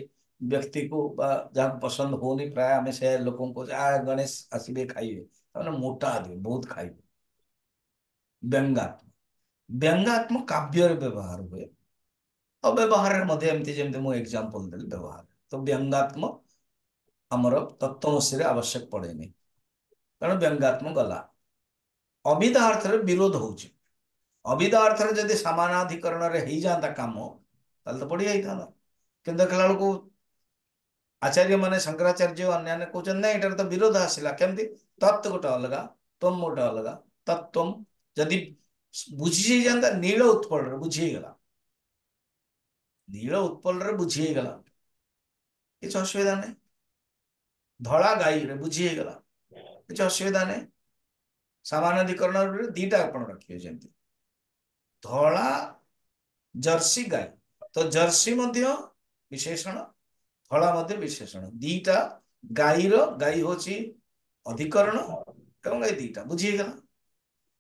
व्यक्ति को बा जहाँ पसंद होनी प्राय आम से लोकों को आ गणेश आसबे खाइए तमाने तो मोटा आदमी बहुत खाइबे व्यंगात्म व्यंगात्म काव्य व्यवहार हुए और व्यवहार मध्य एमती जमती एग्जांपल दे व्यवहार तो व्यंगात्म आमर तत्वमसी आवश्यक पड़े नहीं तेना व्यंगात्मक गला अविध अर्थ विरोध हो अविध अर्थ रि सामानाधिकरण जाता कम तो बढ़िया जाता कि आचार्य मैंने शंकराचार्य अन्या कहते नहीं तो विरोध आसला कमी तत्व गोटे अलग तम गोटे अलग तत्व जदि बुझी जाता नील उत्पल बुझीगला नील उत्पल बुझीगला किसी असुविधा नहीं धला गाई बुझीगला କିଛି ଅସୁବିଧା ନାହିଁ ସାମାନ୍ୟଧିକରଣ ଦିଟା ଆପଣ ରଖିଅଛନ୍ତି ଧଳା ଜର୍ସି ଗାଈ ତ ଜର୍ସି ମଧ୍ୟ ବିଶେଷଣ ଧଳା ମଧ୍ୟ ବିଶେଷଣ ଦିଟା ଗାଈର ଗାଈ ହେଉଛି ଅଧିକରଣ ଏବଂ ଏଇ ଦିଟା ବୁଝି ହେଇଗଲା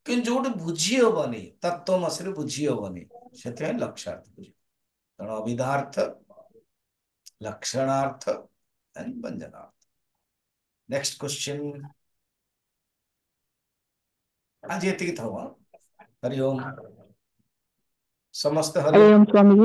କିନ୍ତୁ ଯୋଉଠି ବୁଝି ହବନି ତତ୍ଵମସିରେ ବୁଝି ହବନି ସେଥିପାଇଁ ଲକ୍ଷ୍ୟାର୍ଥ ବୁଝି ତେଣୁ ଅଭିଧାର୍ଥ लक्षणार्थ एंड व्यंजनार्थ नेक्स्ट क्वेश्चन आज यति थवा समस्त हरिओम स्वामी